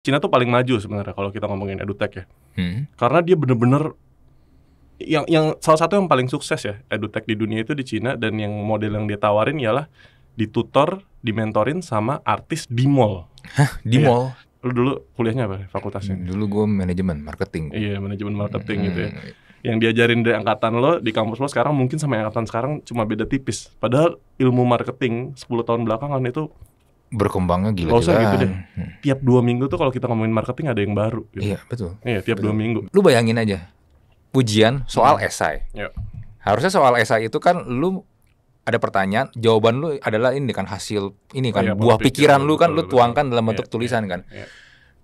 Cina tuh paling maju sebenarnya kalau kita ngomongin edutech ya. Hmm. Karena dia bener-bener yang yang salah satu yang paling sukses ya edutech di dunia itu di Cina dan yang model yang dia tawarin ialah ditutor, dimentorin sama artis di mall. Hah, di ya. mall? Lu dulu kuliahnya apa? Fakultasnya? Hmm, dulu gue manajemen marketing. Iya, manajemen marketing hmm. gitu ya. Hmm, iya. Yang diajarin dari angkatan lo di kampus lo sekarang mungkin sama angkatan sekarang cuma beda tipis. Padahal ilmu marketing 10 tahun belakangan itu berkembangnya gila-gilaan. gitu deh. Hmm. Tiap dua minggu tuh kalau kita ngomongin marketing ada yang baru. Gitu. Iya betul. Iya tiap betul. dua minggu. Lu bayangin aja pujian soal hmm. esai. Iya. Harusnya soal esai itu kan lu ada pertanyaan, jawaban lu adalah ini kan hasil ini kan oh, iya, buah pikiran, pikiran lu kan betul, lu tuangkan dalam bentuk iya, tulisan iya, kan. Iya.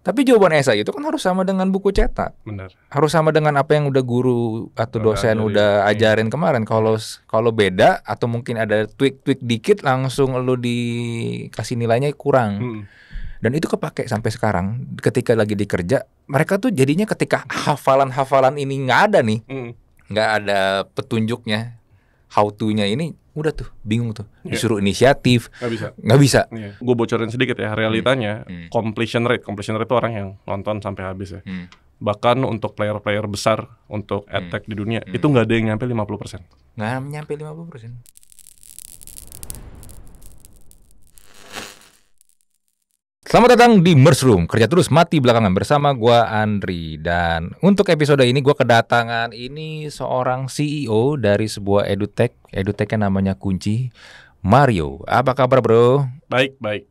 Tapi jawaban esai itu kan harus sama dengan buku cetak. Benar. Harus sama dengan apa yang udah guru atau dosen Benar, udah iya. ajarin kemarin. Kalau kalau beda atau mungkin ada tweak-tweak dikit langsung lu dikasih nilainya kurang. Hmm. Dan itu kepake sampai sekarang ketika lagi dikerja, mereka tuh jadinya ketika hafalan-hafalan ini nggak ada nih. Hmm. ada petunjuknya how to-nya ini udah tuh bingung tuh iya. disuruh inisiatif nggak bisa nggak bisa yeah. gue bocorin sedikit ya realitanya hmm. hmm. completion rate completion rate itu orang yang nonton sampai habis ya hmm. bahkan untuk player-player besar untuk attack hmm. di dunia hmm. itu nggak ada yang nyampe 50% nggak nyampe 50% Selamat datang di Room. kerja terus mati belakangan bersama gua Andri dan untuk episode ini gua kedatangan ini seorang CEO dari sebuah edutech, edutechnya namanya Kunci Mario. Apa kabar bro? Baik baik.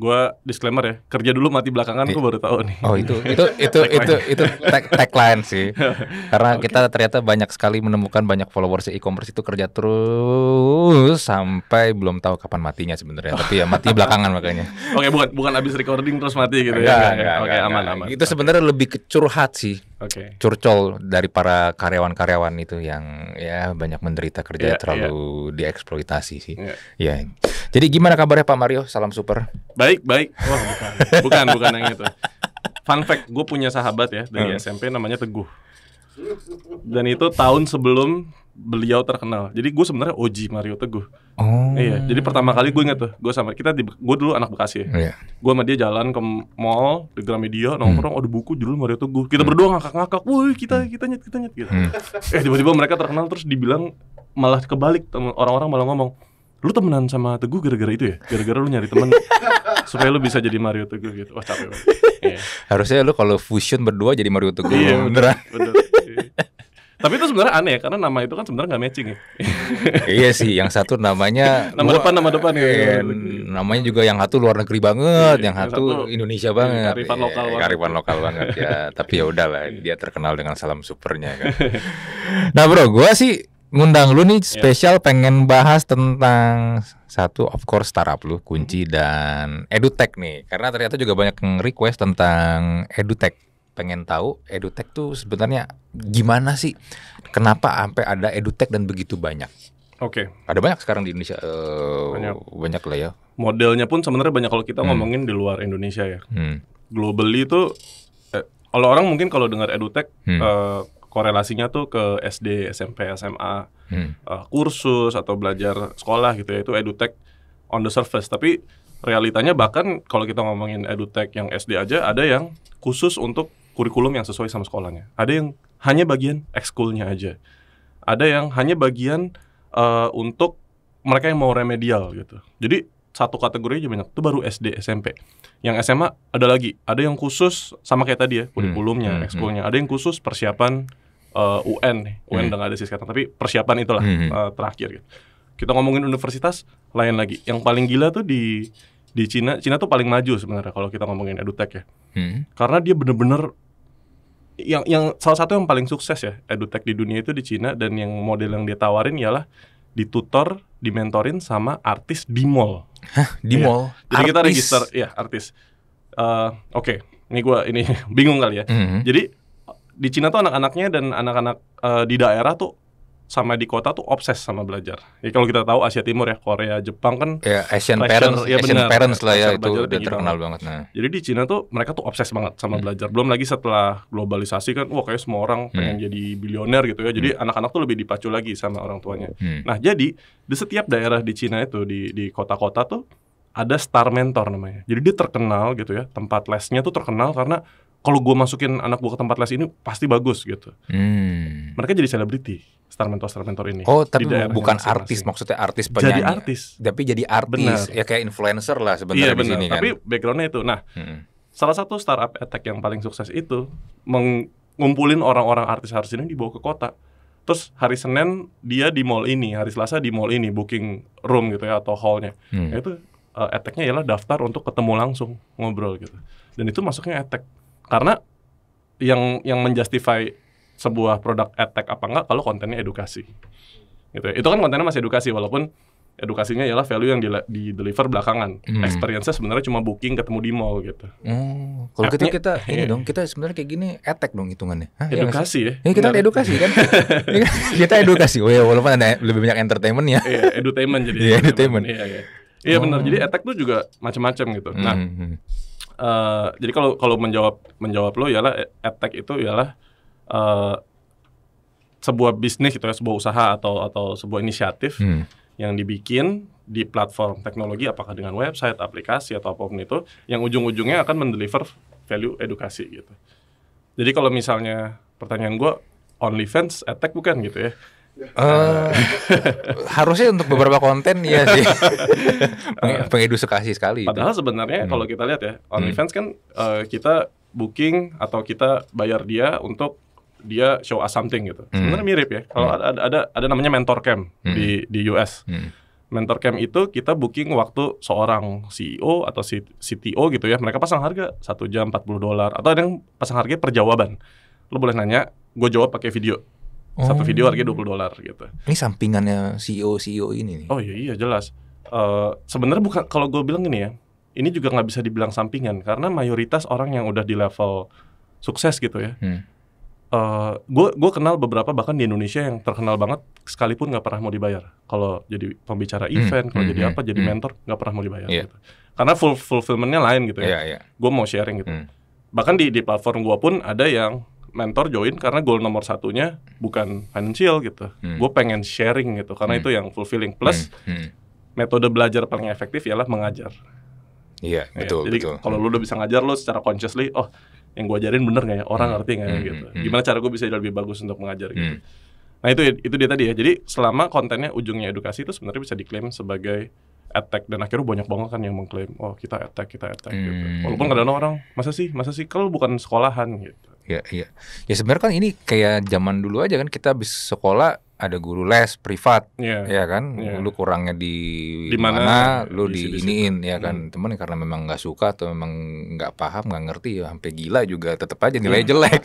Gua disclaimer ya kerja dulu mati belakangan gue baru tahu nih oh itu itu itu itu itu tag tagline sih karena okay. kita ternyata banyak sekali menemukan banyak followers e-commerce itu kerja terus sampai belum tahu kapan matinya sebenarnya tapi ya mati belakangan makanya oke okay, bukan bukan abis recording terus mati gitu ya oke okay, aman aman itu sebenarnya lebih kecurhat sih okay. curcol dari para karyawan-karyawan itu yang ya banyak menderita kerja yeah, terlalu yeah. dieksploitasi sih. Ya. Yeah. Yeah. Jadi gimana kabarnya Pak Mario? Salam super. Baik, baik. Wah, bukan. bukan, bukan yang itu. Fun fact, gue punya sahabat ya dari hmm. SMP namanya Teguh. Dan itu tahun sebelum beliau terkenal. Jadi gue sebenarnya OG Mario Teguh. Oh. Iya. Jadi pertama kali gue inget tuh, gue sama kita di, gue dulu anak Bekasi ya. Yeah. Gue sama dia jalan ke mall di Gramedia nongkrong, hmm. ada buku judul Mario Teguh. Kita hmm. berdua ngakak-ngakak, woi kita hmm. kita nyet kita nyet gitu. Hmm. Eh tiba-tiba mereka terkenal terus dibilang malah kebalik orang-orang malah ngomong lu temenan sama Teguh gara-gara itu ya? Gara-gara lu nyari temen supaya lu bisa jadi Mario Teguh gitu. Wah capek banget. Yeah. Harusnya lu kalau fusion berdua jadi Mario Teguh. Iya, beneran. Bener. Tapi itu sebenarnya aneh ya karena nama itu kan sebenarnya nggak matching ya. iya sih, yang satu namanya nama depan nama depan ya. namanya juga yang satu luar negeri banget, yang, satu Indonesia banget. Karifan iya, lokal banget. Karifan lokal banget ya. Tapi ya udahlah, dia terkenal dengan salam supernya kan. nah, Bro, gua sih ngundang lu nih spesial yeah. pengen bahas tentang satu of course startup lu kunci hmm. dan edutech nih karena ternyata juga banyak yang request tentang edutech pengen tahu edutech tuh sebenarnya gimana sih kenapa sampai ada edutech dan begitu banyak? Oke. Okay. Ada banyak sekarang di Indonesia. Uh, banyak. banyak lah ya. Modelnya pun sebenarnya banyak kalau kita hmm. ngomongin di luar Indonesia ya. Hmm. Globally itu eh, kalau orang mungkin kalau dengar edutech hmm. eh, korelasinya tuh ke SD, SMP, SMA, hmm. eh, kursus atau belajar sekolah gitu ya itu edutech on the surface. Tapi realitanya bahkan kalau kita ngomongin edutech yang SD aja ada yang khusus untuk kurikulum yang sesuai sama sekolahnya. Ada yang hanya bagian ekskulnya aja. Ada yang hanya bagian uh, untuk mereka yang mau remedial gitu. Jadi satu kategori aja banyak. Itu baru SD, SMP. Yang SMA ada lagi. Ada yang khusus sama kayak tadi ya, hmm. kurikulumnya, hmm, hmm, ekskulnya. Ada yang khusus persiapan uh, eh, UN. UN hmm. udah gak ada sih sekarang, tapi persiapan itulah hmm. uh, terakhir gitu. Kita ngomongin universitas lain lagi. Yang paling gila tuh di di Cina, Cina tuh paling maju sebenarnya kalau kita ngomongin edutech ya. Hmm. Karena dia bener-bener yang yang salah satu yang paling sukses ya edutech di dunia itu di Cina dan yang model yang dia tawarin ialah ditutor, dimentorin sama artis di mall. Hah, di ya. mall. Jadi artis. kita register, ya artis. Uh, Oke, okay. ini gua ini bingung kali ya. Mm -hmm. Jadi di Cina tuh anak-anaknya dan anak-anak uh, di daerah tuh sama di kota tuh obses sama belajar. Ya kalau kita tahu Asia Timur ya, Korea, Jepang kan ya Asian pressure, parents, ya Asian bener, parents lah ya itu udah terkenal banget. banget. Nah. Jadi di Cina tuh mereka tuh obses banget sama hmm. belajar. Belum lagi setelah globalisasi kan wah kayak semua orang pengen hmm. jadi bilioner gitu ya. Jadi hmm. anak-anak hmm. tuh lebih dipacu lagi sama orang tuanya. Hmm. Nah, jadi di setiap daerah di Cina itu di di kota-kota tuh ada star mentor namanya. Jadi dia terkenal gitu ya. Tempat lesnya tuh terkenal karena kalau gue masukin anak gue ke tempat les ini pasti bagus gitu. Hmm. Mereka jadi selebriti, star mentor star mentor ini. Oh, tapi bukan masing-masing. artis maksudnya artis penyanyi. Jadi artis. Tapi jadi artis Benar. ya kayak influencer lah sebenarnya iya, di sini kan. Tapi backgroundnya itu. Nah, hmm. salah satu startup attack yang paling sukses itu mengumpulin orang-orang artis artis ini dibawa ke kota. Terus hari Senin dia di mall ini, hari Selasa di mall ini booking room gitu ya atau hallnya. Hmm. Itu uh, eh, attack ialah daftar untuk ketemu langsung ngobrol gitu. Dan itu masuknya attack karena yang yang menjustify sebuah produk attack apa enggak kalau kontennya edukasi gitu ya. itu kan kontennya masih edukasi walaupun edukasinya ialah value yang di, di deliver belakangan hmm. experience sebenarnya cuma booking ketemu di mall gitu Oh kalau kita kita ini iya. dong kita sebenarnya kayak gini attack dong hitungannya Hah, iya edukasi ya, ya kita benar. edukasi kan iya. kita edukasi oh ya walaupun ada lebih banyak entertainment ya iya, edutainment jadi yeah, edutainment iya, iya. iya benar jadi oh. attack tuh juga macam-macam gitu nah hmm, hmm, hmm uh, jadi kalau kalau menjawab menjawab lo ialah edtech itu ialah uh, sebuah bisnis gitu ya sebuah usaha atau atau sebuah inisiatif hmm. yang dibikin di platform teknologi apakah dengan website aplikasi atau apapun itu yang ujung-ujungnya akan mendeliver value edukasi gitu jadi kalau misalnya pertanyaan gue only fans etek bukan gitu ya Uh, harusnya untuk beberapa konten ya sih pengedukasi sekali. Padahal itu. sebenarnya hmm. kalau kita lihat ya on hmm. kan uh, kita booking atau kita bayar dia untuk dia show us something gitu. Hmm. Sebenarnya mirip ya. Kalau hmm. ada, ada ada namanya mentor camp hmm. di di US. Hmm. Mentor camp itu kita booking waktu seorang CEO atau CTO gitu ya. Mereka pasang harga satu jam 40 dolar atau ada yang pasang harga per jawaban. Lo boleh nanya, gue jawab pakai video Oh. Satu video harganya puluh dolar gitu. Ini sampingannya CEO CEO ini nih. Oh iya iya jelas. Uh, sebenarnya bukan kalau gue bilang gini ya, ini juga nggak bisa dibilang sampingan karena mayoritas orang yang udah di level sukses gitu ya. Hmm. Gue uh, gue kenal beberapa bahkan di Indonesia yang terkenal banget sekalipun nggak pernah mau dibayar. Kalau jadi pembicara hmm. event, hmm. kalau hmm. jadi hmm. apa, jadi hmm. mentor nggak pernah mau dibayar. Yeah. Gitu. Karena full fulfillmentnya lain gitu ya. Yeah, yeah. Gue mau sharing gitu. Hmm. Bahkan di di platform gue pun ada yang mentor join karena goal nomor satunya bukan financial gitu. Hmm. Gue pengen sharing gitu karena hmm. itu yang fulfilling plus hmm. Hmm. metode belajar paling efektif ialah mengajar. Iya yeah, betul. Ya, jadi kalau lu udah bisa ngajar lu secara consciously, oh yang gue ajarin bener gak ya orang hmm. ngerti gak ya hmm, gitu. Hmm, hmm. Gimana cara gue bisa jadi lebih bagus untuk mengajar gitu. Hmm. Nah itu itu dia tadi ya. Jadi selama kontennya ujungnya edukasi itu sebenarnya bisa diklaim sebagai attack dan akhirnya banyak banget kan yang mengklaim oh kita attack kita attack gitu. hmm. gitu. Walaupun kadang-kadang orang masa sih masa sih kalau bukan sekolahan gitu ya ya. ya sebenarnya kan ini kayak zaman dulu aja kan kita habis sekolah ada guru les privat, yeah. ya kan? Yeah. Lu kurangnya di, Dimana, mana, lu di, iniin, ya kan? Hmm. Temen karena memang nggak suka atau memang nggak paham, nggak ngerti, ya, sampai gila juga, tetap aja nilai yeah. jelek.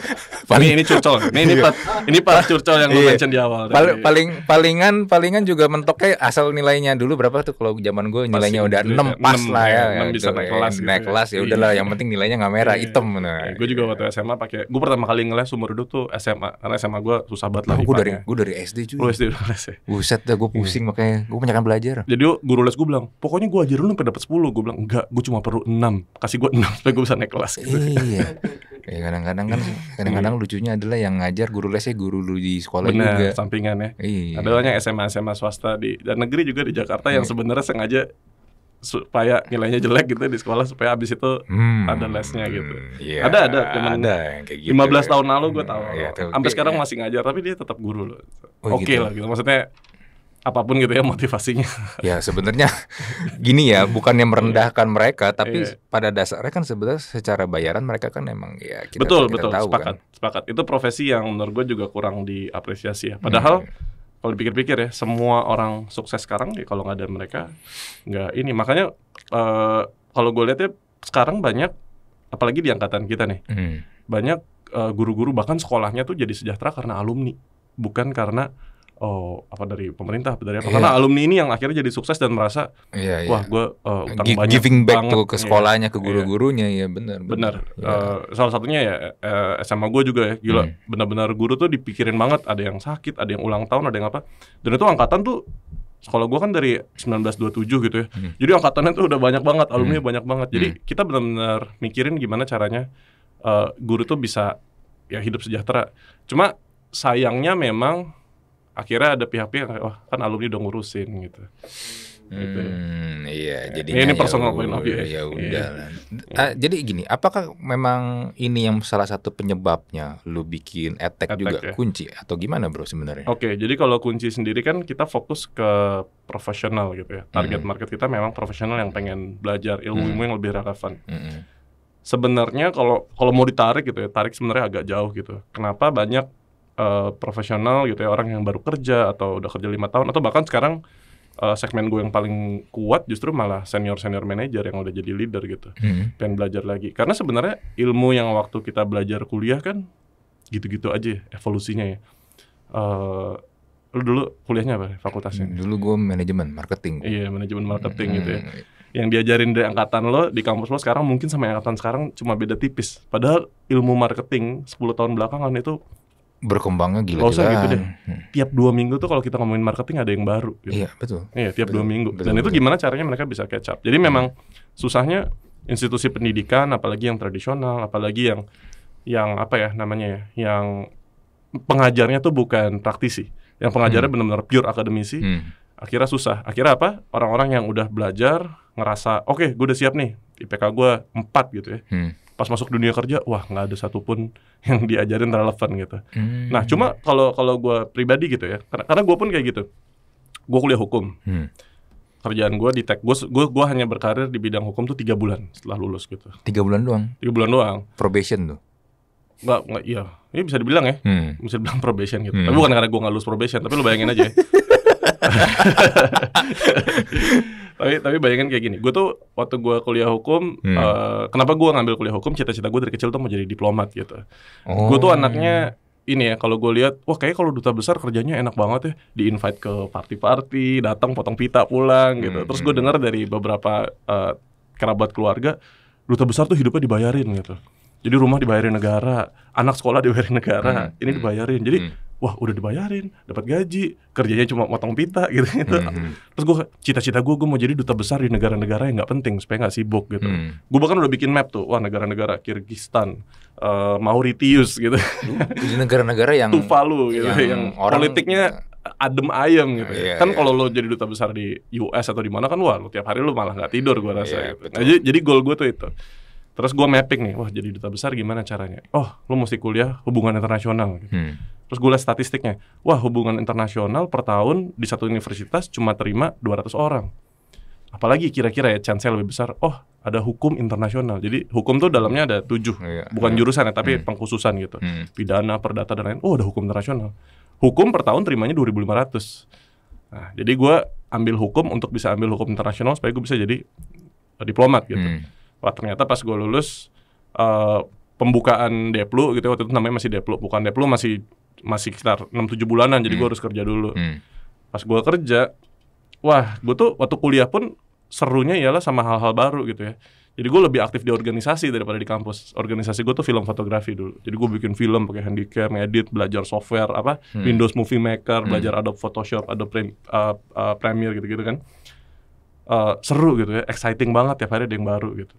paling ini, curcol, ini ini iya. pas, ini pas curcol yang lu iya. mention di awal. Pal paling palingan palingan juga mentoknya asal nilainya dulu berapa tuh kalau zaman gue nilainya Pasti, udah enam pas lah ya, iya, ya bisa gitu. naik kelas, naik gitu ya. kelas ya udahlah, yang penting nilainya nggak merah hitam. Nah, gue juga waktu SMA pakai, gue pertama kali ngeles umur dulu tuh SMA, karena SMA gue susah banget lah. Oh, gue dari gue dari SD cuy. Lu SD udah les ya. Buset dah gue iya. pusing yeah. makanya gue banyak kan belajar. Jadi guru les gue bilang, pokoknya gue ajarin lu sampai dapat 10. Gue bilang enggak, gue cuma perlu 6. Kasih gue 6 supaya gue bisa naik kelas gitu. Iya. ya kadang-kadang kan kadang-kadang lucunya adalah yang ngajar guru lesnya guru lu di sekolah Bener, juga. sampingan ya. Iya. Ada banyak SMA SMA swasta di dan negeri juga di Jakarta yang iya. sebenarnya sengaja supaya nilainya jelek gitu di sekolah supaya abis itu hmm, ada lesnya hmm. gitu. Yeah, ada ada teman ada yang kayak gitu. 15 ya. tahun lalu gue tahu. Hmm, iya, sampai iya. sekarang masih ngajar tapi dia tetap guru loh. Oh, Oke okay gitu. lah gitu. Maksudnya apapun gitu ya motivasinya. Ya sebenarnya gini ya, bukannya iya. merendahkan mereka, tapi yeah. pada dasarnya kan sebenarnya secara bayaran mereka kan emang ya kita, betul kita betul tahu sepakat kan. sepakat itu profesi yang menurut gue juga kurang diapresiasi ya. Hmm. Padahal hmm kalau dipikir-pikir ya semua orang sukses sekarang ya kalau nggak ada mereka nggak ini makanya uh, kalau gue lihat ya sekarang banyak apalagi di angkatan kita nih hmm. banyak eh, guru-guru uh, guru -guru, bahkan sekolahnya tuh jadi sejahtera karena alumni bukan karena oh apa dari pemerintah dari apa yeah. karena alumni ini yang akhirnya jadi sukses dan merasa yeah, yeah. wah gue uh, utang G- banyak giving back tuh ke iya. sekolahnya yeah. ke iya. guru-gurunya yeah. ya benar benar yeah. Iya. uh, salah satunya ya uh, eh, SMA gue juga ya gila mm. benar-benar guru tuh dipikirin banget ada yang sakit ada yang ulang tahun ada yang apa dan itu angkatan tuh sekolah gue kan dari 1927 gitu ya mm. jadi angkatannya tuh udah banyak banget alumni mm. banyak banget jadi mm. kita benar-benar mikirin gimana caranya uh, guru tuh bisa ya hidup sejahtera cuma sayangnya memang akhirnya ada pihak-pihak wah kan alumni udah ngurusin gitu. gitu. Hmm, gitu. iya, jadi ini, personal ya point of view. Ya iya. udah. Iya. Uh, jadi gini, apakah memang ini yang salah satu penyebabnya lu bikin etek juga ya. kunci atau gimana bro sebenarnya? Oke, okay, jadi kalau kunci sendiri kan kita fokus ke profesional gitu ya. Target hmm. market kita memang profesional yang pengen belajar ilmu-ilmu hmm. yang lebih relevan. Hmm. Sebenarnya kalau kalau mau ditarik gitu ya, tarik sebenarnya agak jauh gitu. Kenapa banyak Eh, profesional gitu ya orang yang baru kerja atau udah kerja lima tahun atau bahkan sekarang uh, segmen gue yang paling kuat justru malah senior senior manager yang udah jadi leader gitu hmm. pengen belajar lagi karena sebenarnya ilmu yang waktu kita belajar kuliah kan gitu-gitu aja ya, evolusinya ya uh, lu dulu kuliahnya apa fakultasnya hmm, dulu gue manajemen marketing iya manajemen marketing hmm. gitu ya yang diajarin dari angkatan lo di kampus lo sekarang mungkin sama yang angkatan sekarang cuma beda tipis padahal ilmu marketing 10 tahun belakangan itu berkembangnya gila-gilaan. gitu deh. Hmm. Tiap dua minggu tuh kalau kita ngomongin marketing ada yang baru. Gitu. Iya betul. Iya tiap betul, dua minggu. Betul, Dan betul, itu gimana caranya mereka bisa catch up. Jadi iya. memang susahnya institusi pendidikan, apalagi yang tradisional, apalagi yang yang apa ya namanya ya, yang pengajarnya tuh bukan praktisi, yang pengajarnya hmm. benar-benar pure akademisi. Hmm. Akhirnya susah. Akhirnya apa? Orang-orang yang udah belajar ngerasa, oke, okay, gue udah siap nih, IPK gue 4 gitu ya. Hmm pas masuk dunia kerja wah nggak ada satupun yang diajarin relevan gitu hmm. nah cuma kalau kalau gue pribadi gitu ya karena karena gue pun kayak gitu gue kuliah hukum hmm. kerjaan gue di tech gue gue hanya berkarir di bidang hukum tuh tiga bulan setelah lulus gitu tiga bulan doang tiga bulan doang probation tuh nggak nggak iya ini iya, bisa dibilang ya hmm. bisa dibilang probation gitu hmm. tapi bukan karena gue nggak lulus probation tapi lu bayangin aja ya. tapi tapi bayangin kayak gini gue tuh waktu gue kuliah hukum hmm. uh, kenapa gue ngambil kuliah hukum cita-cita gue dari kecil tuh mau jadi diplomat gitu oh. gue tuh anaknya ini ya kalau gue lihat wah kayak kalau duta besar kerjanya enak banget ya di invite ke party-party datang potong pita pulang gitu hmm. terus hmm. gue dengar dari beberapa uh, kerabat keluarga duta besar tuh hidupnya dibayarin gitu jadi rumah dibayarin negara anak sekolah dibayarin negara hmm. ini hmm. dibayarin jadi hmm wah udah dibayarin, dapat gaji, kerjanya cuma motong pita gitu. gitu. Hmm. hmm. Terus gue cita-cita gue gue mau jadi duta besar di negara-negara yang nggak penting supaya nggak sibuk gitu. Hmm. Gue bahkan udah bikin map tuh, wah negara-negara Kyrgyzstan, uh, Mauritius gitu. Hmm. Jadi Negara-negara yang Tuvalu gitu, yang, yang orang, politiknya adem ayem gitu. Yeah, kan iya. kalau lo jadi duta besar di US atau di mana kan wah lo tiap hari lo malah nggak tidur gue rasa. Yeah, gitu. Nah, jadi, jadi goal gue tuh itu. Terus gue mapping nih, wah jadi duta besar gimana caranya? Oh, lo mesti kuliah hubungan internasional. Gitu. Hmm Terus gue lihat statistiknya, wah hubungan internasional per tahun di satu universitas cuma terima 200 orang. Apalagi kira-kira ya chance lebih besar, oh ada hukum internasional. Jadi hukum tuh dalamnya ada tujuh, iya, bukan iya. jurusan ya, tapi hmm. pengkhususan gitu. Hmm. Pidana, perdata, dan lain. Oh ada hukum internasional. Hukum per tahun terimanya 2.500. Nah, jadi gue ambil hukum untuk bisa ambil hukum internasional supaya gue bisa jadi eh, diplomat gitu. Hmm. Wah ternyata pas gue lulus, uh, pembukaan Deplu gitu ya, waktu itu namanya masih Deplu bukan Deplu masih masih sekitar 6-7 bulanan jadi hmm. gue harus kerja dulu hmm. pas gue kerja wah gue tuh waktu kuliah pun serunya ialah sama hal-hal baru gitu ya jadi gue lebih aktif di organisasi daripada di kampus organisasi gue tuh film fotografi dulu jadi gue bikin film pakai handycam edit belajar software apa hmm. Windows Movie Maker hmm. belajar Adobe Photoshop Adobe Prem, uh, uh, Premiere gitu-gitu kan uh, seru gitu ya exciting banget tiap hari ada yang baru gitu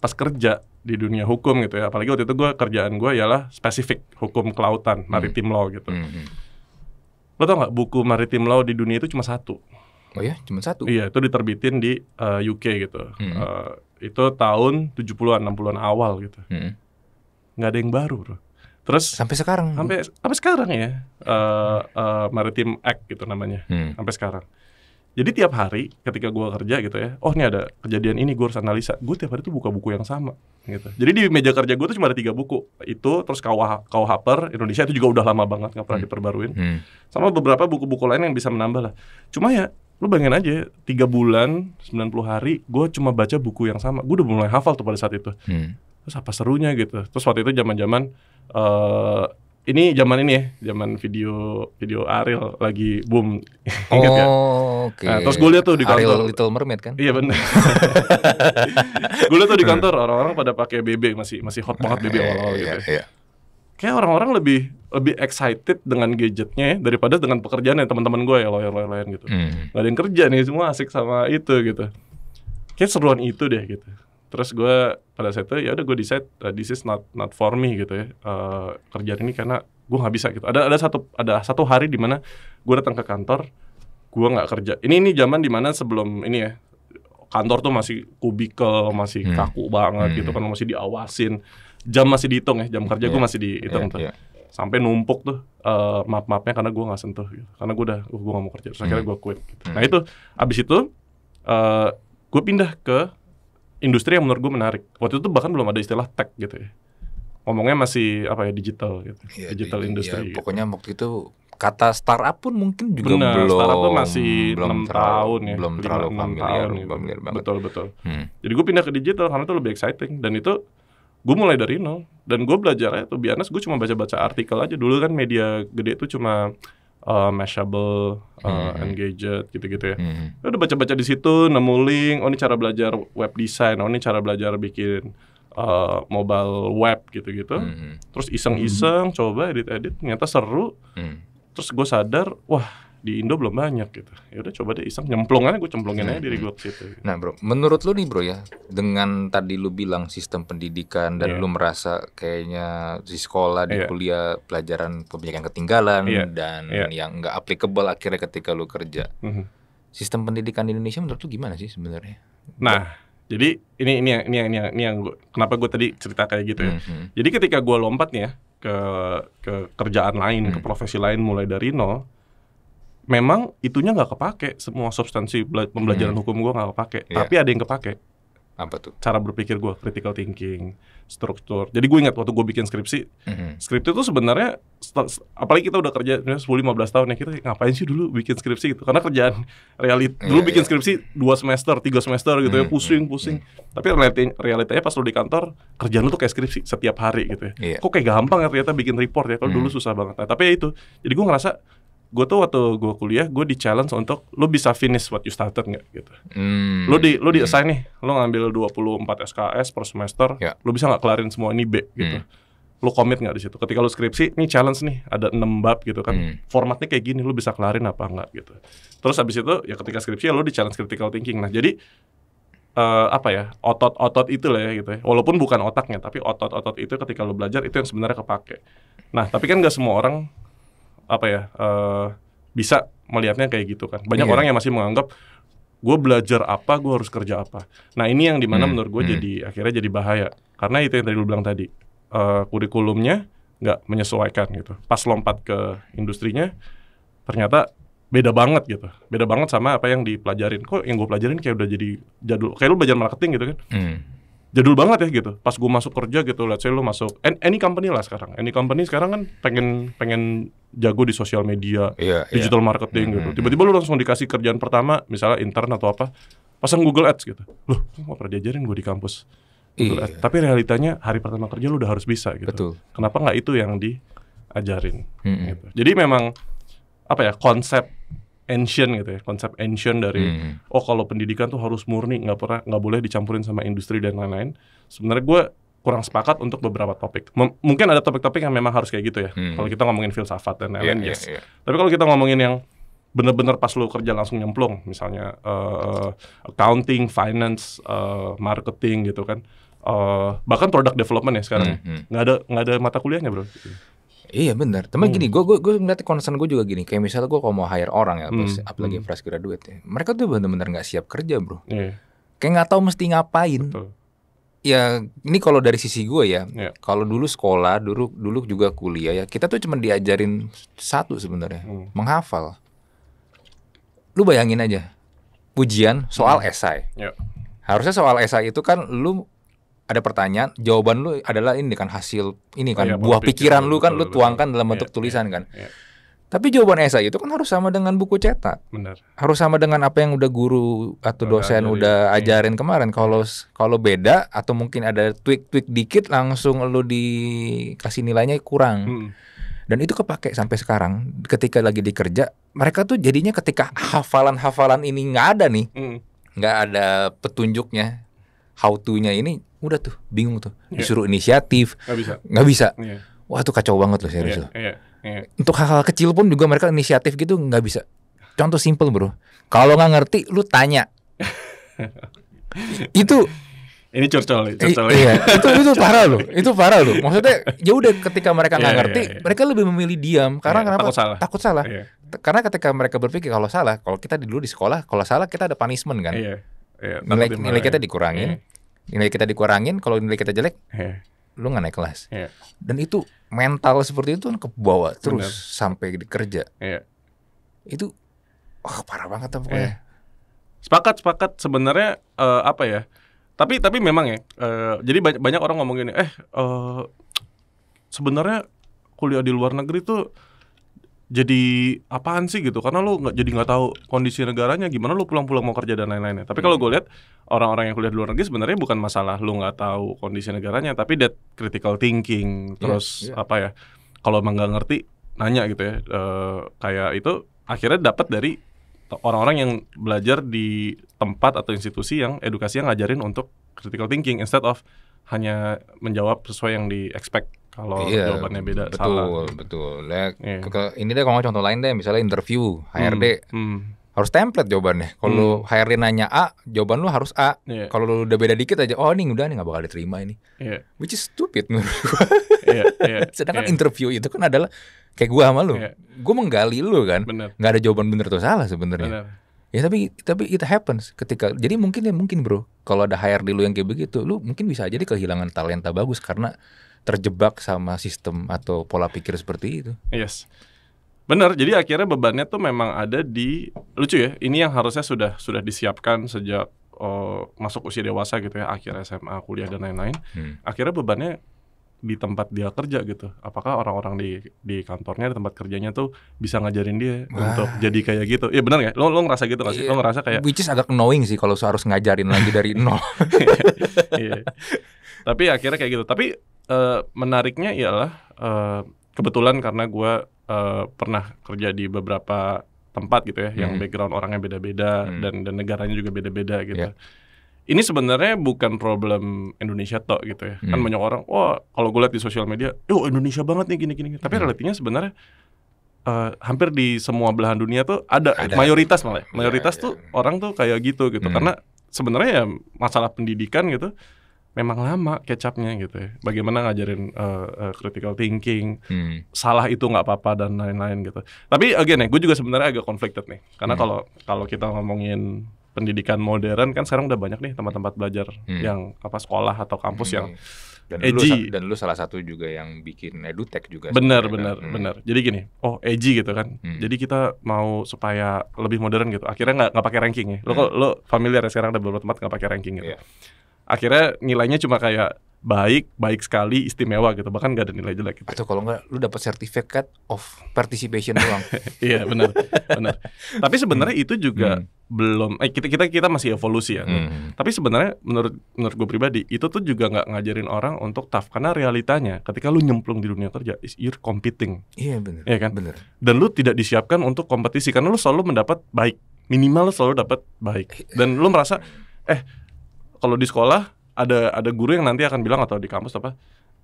pas kerja di dunia hukum gitu ya apalagi waktu itu gue kerjaan gue ialah spesifik hukum kelautan hmm. maritim hmm. law gitu hmm, hmm. lo tau nggak buku maritim law di dunia itu cuma satu oh ya cuma satu iya itu diterbitin di uh, eh, UK gitu hmm. uh, itu tahun 70-an 60-an awal gitu hmm. nggak ada yang baru bro terus sampai sekarang sampai sampai sekarang ya uh, uh, maritim act gitu namanya hmm. sampai sekarang jadi tiap hari ketika gue kerja gitu ya, oh ini ada kejadian ini gue harus analisa. Gue tiap hari tuh buka buku yang sama gitu. Jadi di meja kerja gue tuh cuma ada tiga buku. Itu terus Kawah KWHper Indonesia itu juga udah lama banget nggak pernah hmm. diperbaruin. Hmm. Sama beberapa buku-buku lain yang bisa menambah lah. Cuma ya lu bayangin aja tiga bulan 90 hari gue cuma baca buku yang sama gue udah mulai hafal tuh pada saat itu hmm. terus apa serunya gitu terus waktu itu zaman zaman eh, ini zaman ini ya, zaman video video Ariel lagi boom. Ingat oh, ya? oke. Okay. Nah, terus gue lihat tuh di kantor Ariel Little Mermaid kan? Iya benar. gue lihat tuh di kantor orang-orang pada pakai BB masih masih hot banget BB iya, awal-awal iya, gitu. Iya, iya. Kayak orang-orang lebih lebih excited dengan gadgetnya ya, daripada dengan pekerjaan pekerjaannya teman-teman gue ya lawyer-lawyer gitu. Hmm. Gak ada yang kerja nih semua asik sama itu gitu. Kayak seruan itu deh gitu terus gue pada saat itu ya udah gue decide uh, this is not not for me gitu ya uh, kerjaan ini karena gue nggak bisa gitu ada ada satu ada satu hari di mana gue datang ke kantor gue nggak kerja ini ini zaman di mana sebelum ini ya kantor tuh masih kubikel masih hmm. kaku banget gitu hmm. gitu kan masih diawasin jam masih dihitung ya jam kerja yeah. gue iya. masih dihitung yeah, tuh yeah. sampai numpuk tuh uh, map mapnya karena gue nggak sentuh gitu. karena gue udah uh, gue gak mau kerja terus hmm. akhirnya gue quit gitu. hmm. nah itu abis itu uh, gue pindah ke industri yang menurut gue menarik. Waktu itu bahkan belum ada istilah tech gitu ya. Ngomongnya masih apa ya digital gitu. Ya, digital di, iya, industri. Ya, gitu. Pokoknya waktu itu kata startup pun mungkin juga Bener, belum startup tuh masih belum 6 terlalu, tahun ya. Belum terlalu familiar, tahun, gitu. familiar banget. Betul betul. Hmm. Jadi gue pindah ke digital karena itu lebih exciting dan itu gue mulai dari nol dan gue belajarnya tuh biasanya gue cuma baca-baca artikel aja dulu kan media gede tuh cuma uh, Mashable, uh, hmm. hmm. Engadget gitu-gitu ya. Hmm. hmm. Ya udah baca-baca di situ, nemu link, oh ini cara belajar web design, oh ini cara belajar bikin uh, mobile web gitu-gitu. Hmm. hmm. Terus iseng-iseng hmm. coba edit-edit, ternyata seru. Hmm. Terus gue sadar, wah di Indo belum banyak gitu. Ya udah coba deh iseng nyemplung aja gue cemplungin aja diri gue ke situ. Nah, Bro, menurut lu nih, Bro ya, dengan tadi lu bilang sistem pendidikan dan yeah. lu merasa kayaknya di sekolah di yeah. kuliah pelajaran pembelajaran ketinggalan yeah. dan yeah. yang enggak applicable akhirnya ketika lu kerja. Mm -hmm. Sistem pendidikan di Indonesia menurut lu gimana sih sebenarnya? Nah, jadi ini ini yang ini yang ini yang, ini yang gua, kenapa gue tadi cerita kayak gitu ya. Mm -hmm. Jadi ketika gue lompat nih ya ke ke kerjaan lain, mm -hmm. ke mhm. profesi lain mulai dari nol, memang itunya nggak kepake semua substansi hmm. pembelajaran hmm. hukum gue nggak kepake yeah. tapi ada yang kepake apa tuh cara berpikir gue critical thinking struktur jadi gue ingat waktu gue bikin skripsi mm-hmm. skripsi itu sebenarnya apalagi kita udah kerja 10-15 tahun ya kita ngapain sih dulu bikin skripsi gitu karena kerjaan realit iya, dulu iya. bikin skripsi dua semester tiga semester gitu mm-hmm. ya hmm, pusing hmm, pusing mm-hmm. tapi realit- realitanya pas lo di kantor kerjaan lo tuh kayak skripsi setiap hari gitu ya yeah. kok kayak gampang ya ternyata bikin report ya kalau mm-hmm. dulu susah banget nah, tapi ya itu jadi gue ngerasa gue tuh waktu gue kuliah gue di challenge untuk lo bisa finish what you started nggak gitu hmm. lo di lo di hmm. assign nih lo ngambil 24 SKS per semester ya. lo bisa nggak kelarin semua ini B gitu hmm. lo komit nggak di situ ketika lo skripsi ini challenge nih ada 6 bab gitu kan hmm. formatnya kayak gini lo bisa kelarin apa nggak gitu terus habis itu ya ketika skripsi ya lo di challenge critical thinking nah jadi uh, apa ya otot-otot itu lah ya gitu ya walaupun bukan otaknya tapi otot-otot itu ketika lo belajar itu yang sebenarnya kepake nah tapi kan gak semua orang apa ya uh, bisa melihatnya kayak gitu kan. Banyak yeah. orang yang masih menganggap gue belajar apa, gue harus kerja apa. Nah ini yang dimana hmm. menurut gue hmm. jadi akhirnya jadi bahaya karena itu yang tadi lu bilang tadi uh, kurikulumnya nggak menyesuaikan gitu. Pas lompat ke industrinya ternyata beda banget gitu, beda banget sama apa yang dipelajarin. Kok yang gue pelajarin kayak udah jadi jadul, kayak lu belajar marketing gitu kan. Hmm jadul banget ya gitu. Pas gue masuk kerja gitu, let's say lo masuk any company lah sekarang. Any company sekarang kan pengen pengen jago di sosial media, yeah, iya. digital yeah. marketing gitu. mm-hmm. gitu. Tiba-tiba lo langsung dikasih kerjaan pertama, misalnya intern atau apa, pasang Google Ads gitu. Loh, gak pernah diajarin gue di kampus. Iya. Tapi realitanya hari pertama kerja lu udah harus bisa gitu. Betul. Kenapa nggak itu yang diajarin? Mm-hmm. Gitu. Jadi memang apa ya konsep ancient gitu ya konsep ancient dari hmm. oh kalau pendidikan tuh harus murni nggak pernah nggak boleh dicampurin sama industri dan lain-lain sebenarnya gue kurang sepakat untuk beberapa topik M mungkin ada topik-topik yang memang harus kayak gitu ya hmm. kalau kita ngomongin filsafat dan lain-lain yeah, yes yeah, yeah. tapi kalau kita ngomongin yang bener-bener pas lo kerja langsung nyemplung misalnya uh, accounting finance uh, marketing gitu kan uh, bahkan product development ya sekarang hmm, ya, hmm. ada nggak ada mata kuliahnya bro Iya benar. Tapi hmm. gini, gue gue gue melihat concern gue juga gini. Kayak misalnya gue kalau mau hire orang ya, hmm. apalagi hmm. fresh graduate, ya, mereka tuh benar-benar nggak siap kerja bro. Hmm. Kayak nggak tahu mesti ngapain. Betul. Ya ini kalau dari sisi gue ya, yeah. kalau dulu sekolah, dulu dulu juga kuliah ya, kita tuh cuma diajarin satu sebenarnya, hmm. menghafal. Lu bayangin aja, ujian soal hmm. esai. Yeah. Harusnya soal esai itu kan lu ada pertanyaan, jawaban lu adalah ini kan hasil ini kan oh, iya, buah pikiran, lu kan lu tuangkan dalam bentuk iya, tulisan kan. iya. Tapi jawaban esai itu kan harus sama dengan buku cetak. Benar. Harus sama dengan apa yang udah guru atau dosen udah iya. ajarin kemarin. Kalau kalau beda atau mungkin ada tweak-tweak dikit langsung lu dikasih nilainya kurang. Hmm. Dan itu kepake sampai sekarang ketika lagi dikerja, mereka tuh jadinya ketika hafalan-hafalan ini nggak ada nih. Hmm. ada petunjuknya how to-nya ini udah tuh bingung tuh iya. disuruh inisiatif nggak bisa nggak bisa yeah. wah tuh kacau banget loh serius yeah, loh iya, yeah, yeah. untuk hal-hal kecil pun juga mereka inisiatif gitu nggak bisa contoh simple bro kalau nggak ngerti lu tanya itu ini curcol, curcol. Iya, itu itu parah loh. Itu parah loh. Maksudnya ya udah ketika mereka nggak iya, ngerti, yeah, yeah. mereka lebih memilih diam karena yeah, kenapa? Takut salah. Takut salah. Yeah. Karena ketika mereka berpikir kalau salah, kalau kita dulu di sekolah, kalau salah kita ada punishment kan. Yeah. Yeah, nilai nilai kita dikurangin. Yeah nilai kita dikurangin kalau nilai kita jelek yeah. lu nggak naik kelas yeah. dan itu mental seperti itu kan kebawa terus Bener. sampai di kerja yeah. itu oh, parah banget tuh pokoknya yeah. sepakat sepakat sebenarnya uh, apa ya tapi tapi memang ya uh, jadi banyak banyak orang ngomong gini eh uh, sebenarnya kuliah di luar negeri tuh jadi apaan sih gitu karena lu nggak jadi nggak tahu kondisi negaranya gimana lu pulang-pulang mau kerja dan lain-lainnya tapi kalau gue lihat orang-orang yang kuliah di luar negeri sebenarnya bukan masalah lu nggak tahu kondisi negaranya tapi that critical thinking iya, terus yeah, yeah. apa ya kalau emang nggak ngerti nanya gitu ya e, kayak itu akhirnya dapat dari orang-orang yang belajar di tempat atau institusi yang edukasi yang ngajarin untuk critical thinking instead of hanya menjawab sesuai yang di expect kalau iya, jawabannya beda betul, salah. Betul, betul. ya, yeah. ini deh kalau contoh lain deh, misalnya interview HRD. Hmm, hmm. Harus template jawabannya. Kalau hmm. HRD nanya A, jawaban lu harus A. Yeah. Kalau lu udah beda dikit aja, oh ini udah nih nggak bakal diterima ini. Yeah. Which is stupid menurut gua. yeah, yeah, Sedangkan yeah. interview itu kan adalah kayak gua sama lu. Yeah. Gua menggali lu kan. nggak ada jawaban bener atau salah sebenarnya ya tapi tapi it happens ketika jadi mungkin ya mungkin bro kalau ada hire di lu yang kayak begitu lu mungkin bisa jadi kehilangan talenta bagus karena terjebak sama sistem atau pola pikir seperti itu yes benar jadi akhirnya bebannya tuh memang ada di lucu ya ini yang harusnya sudah sudah disiapkan sejak uh, masuk usia dewasa gitu ya akhir SMA kuliah dan lain-lain hmm. akhirnya bebannya di tempat dia kerja gitu. Apakah orang-orang di di kantornya di tempat kerjanya tuh bisa ngajarin dia Wah. untuk jadi kayak gitu? Iya benar nggak? Lo lo ngerasa gitu nggak sih? Lo iya. ngerasa kayak which is agak knowing sih kalau harus ngajarin lagi dari nol. Iya. Tapi akhirnya kayak gitu. Tapi uh, menariknya ialah uh, kebetulan karena gue uh, pernah kerja di beberapa tempat gitu ya, hmm. yang background orangnya beda-beda hmm. dan dan negaranya juga beda-beda gitu. Yeah ini sebenarnya bukan problem Indonesia tok gitu ya. Kan hmm. Kan banyak orang, wah kalau gue lihat di sosial media, yo Indonesia banget nih gini-gini. Tapi hmm. relatifnya sebenarnya uh, hampir di semua belahan dunia tuh ada, ada. mayoritas malah. Ya. Iya, mayoritas ya, tuh orang tuh kayak gitu gitu. Hmm. Karena sebenarnya ya masalah pendidikan gitu memang lama kecapnya gitu ya. Bagaimana ngajarin uh, uh, critical thinking, hmm. salah itu nggak apa-apa dan lain-lain gitu. Tapi again ya, gue juga sebenarnya agak conflicted nih. Karena hmm. kalau hmm. kalau kita ngomongin pendidikan modern kan sekarang udah banyak nih tempat-tempat belajar hmm. yang apa sekolah atau kampus hmm. yang dan edgy. Lu, dan lu salah satu juga yang bikin edutech juga. Bener kan? bener hmm. bener. Jadi gini, oh edgy gitu kan. Hmm. Jadi kita mau supaya lebih modern gitu. Akhirnya nggak nggak pakai ranking ya. Lo hmm. lo familiar ya sekarang ada beberapa tempat nggak pakai ranking gitu. Yeah. Akhirnya nilainya cuma kayak baik, baik sekali, istimewa gitu. Bahkan gak ada nilai jelek gitu. Ya. Atau kalau enggak lu dapat sertifikat of participation doang. iya, benar. benar. Tapi sebenarnya hmm. itu juga hmm. belum eh kita kita kita masih evolusi ya. Hmm. Tapi sebenarnya menurut menurut gue pribadi itu tuh juga nggak ngajarin orang untuk tough karena realitanya ketika lu nyemplung di dunia kerja is you're competing. Iya, benar. Iya kan? Benar. Dan lu tidak disiapkan untuk kompetisi karena lu selalu mendapat baik. Minimal lu selalu dapat baik. Eh, Dan lu merasa eh kalau di sekolah ada ada guru yang nanti akan bilang atau di kampus apa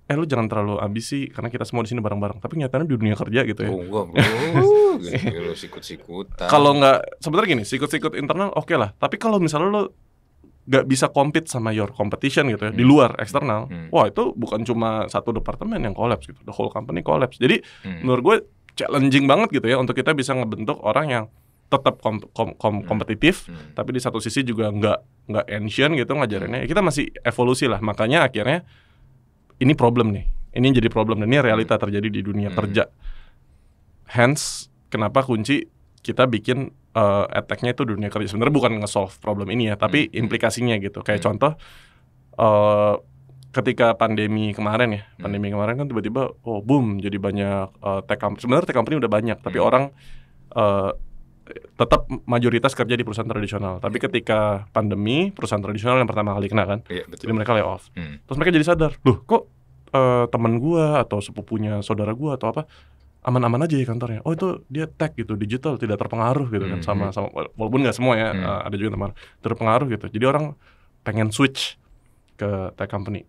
eh lu jangan terlalu ambisi karena kita semua di sini bareng-bareng tapi nyatanya di dunia kerja gitu ya oh, sikut-sikutan kalau nggak sebentar gini sikut-sikut internal oke okay lah tapi kalau misalnya lu nggak bisa compete sama your competition gitu ya hmm. di luar eksternal hmm. wah itu bukan cuma satu departemen yang collapse gitu the whole company collapse jadi hmm. menurut gue challenging banget gitu ya untuk kita bisa ngebentuk orang yang tetap kom kom kom hmm. kompetitif hmm. tapi di satu sisi juga nggak nggak ancient gitu ngajarinnya ya kita masih evolusi lah makanya akhirnya ini problem nih ini jadi problem dan ini realita hmm. terjadi di dunia hmm. kerja hence kenapa kunci kita bikin uh, eh, attack itu dunia kerja sebenarnya bukan nge-solve problem ini ya tapi hmm. hmm. implikasinya gitu kayak hmm. contoh uh, ketika pandemi kemarin ya, pandemi kemarin kan tiba-tiba oh boom jadi banyak uh, tech company. Sebenarnya tech company udah banyak, tapi orang tetap mayoritas kerja di perusahaan tradisional. Tapi yeah. ketika pandemi, perusahaan tradisional yang pertama kali kena kan. Yeah, betul. Jadi mereka layoff. Hmm. Terus mereka jadi sadar, "Loh, kok uh, teman gua atau sepupunya saudara gua atau apa aman-aman aja ya kantornya. Oh itu dia tech gitu, digital tidak terpengaruh gitu kan hmm, sama hmm. sama walaupun nggak semua ya, hmm. Eh, ada juga teman terpengaruh gitu. Jadi orang pengen switch ke tech company.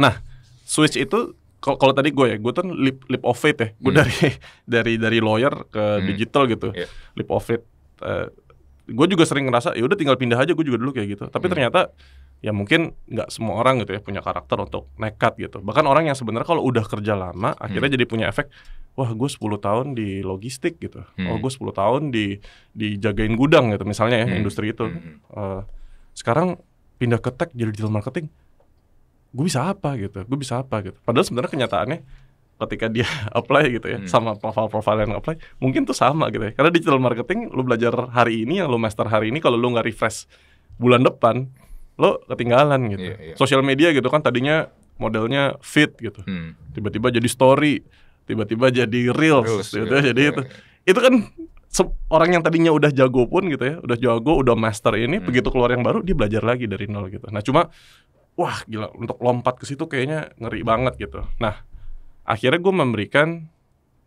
Nah, switch itu kalau tadi gue ya, gue tuh lip lip of faith ya. Gue hmm. dari dari dari lawyer ke hmm. digital gitu. Yeah. Leap of faith. Uh, gue juga sering ngerasa ya udah tinggal pindah aja gue juga dulu kayak gitu. Tapi hmm. ternyata ya mungkin nggak semua orang gitu ya punya karakter untuk nekat gitu. Bahkan orang yang sebenarnya kalau udah kerja lama hmm. akhirnya jadi punya efek wah gue 10 tahun di logistik gitu. Hmm. Oh gue 10 tahun di di jagain gudang gitu misalnya ya hmm. industri itu. Hmm. Uh, sekarang pindah ke tech jadi digital marketing gue bisa apa gitu gue bisa apa gitu padahal sebenarnya kenyataannya ketika dia apply gitu ya hmm. sama profile-profile yang apply mungkin tuh sama gitu ya karena digital marketing lu belajar hari ini yang lu master hari ini kalau lu nggak refresh bulan depan lo ketinggalan gitu yeah, yeah. sosial media gitu kan tadinya modelnya fit gitu tiba hmm. tiba-tiba jadi story tiba-tiba jadi reels, reels gitu yeah, ya. jadi yeah. itu iya. itu kan orang yang tadinya udah jago pun gitu ya udah jago udah master ini hmm. begitu keluar yang baru dia belajar lagi dari nol gitu nah cuma wah gila untuk lompat ke situ kayaknya ngeri banget gitu. Nah, akhirnya gue memberikan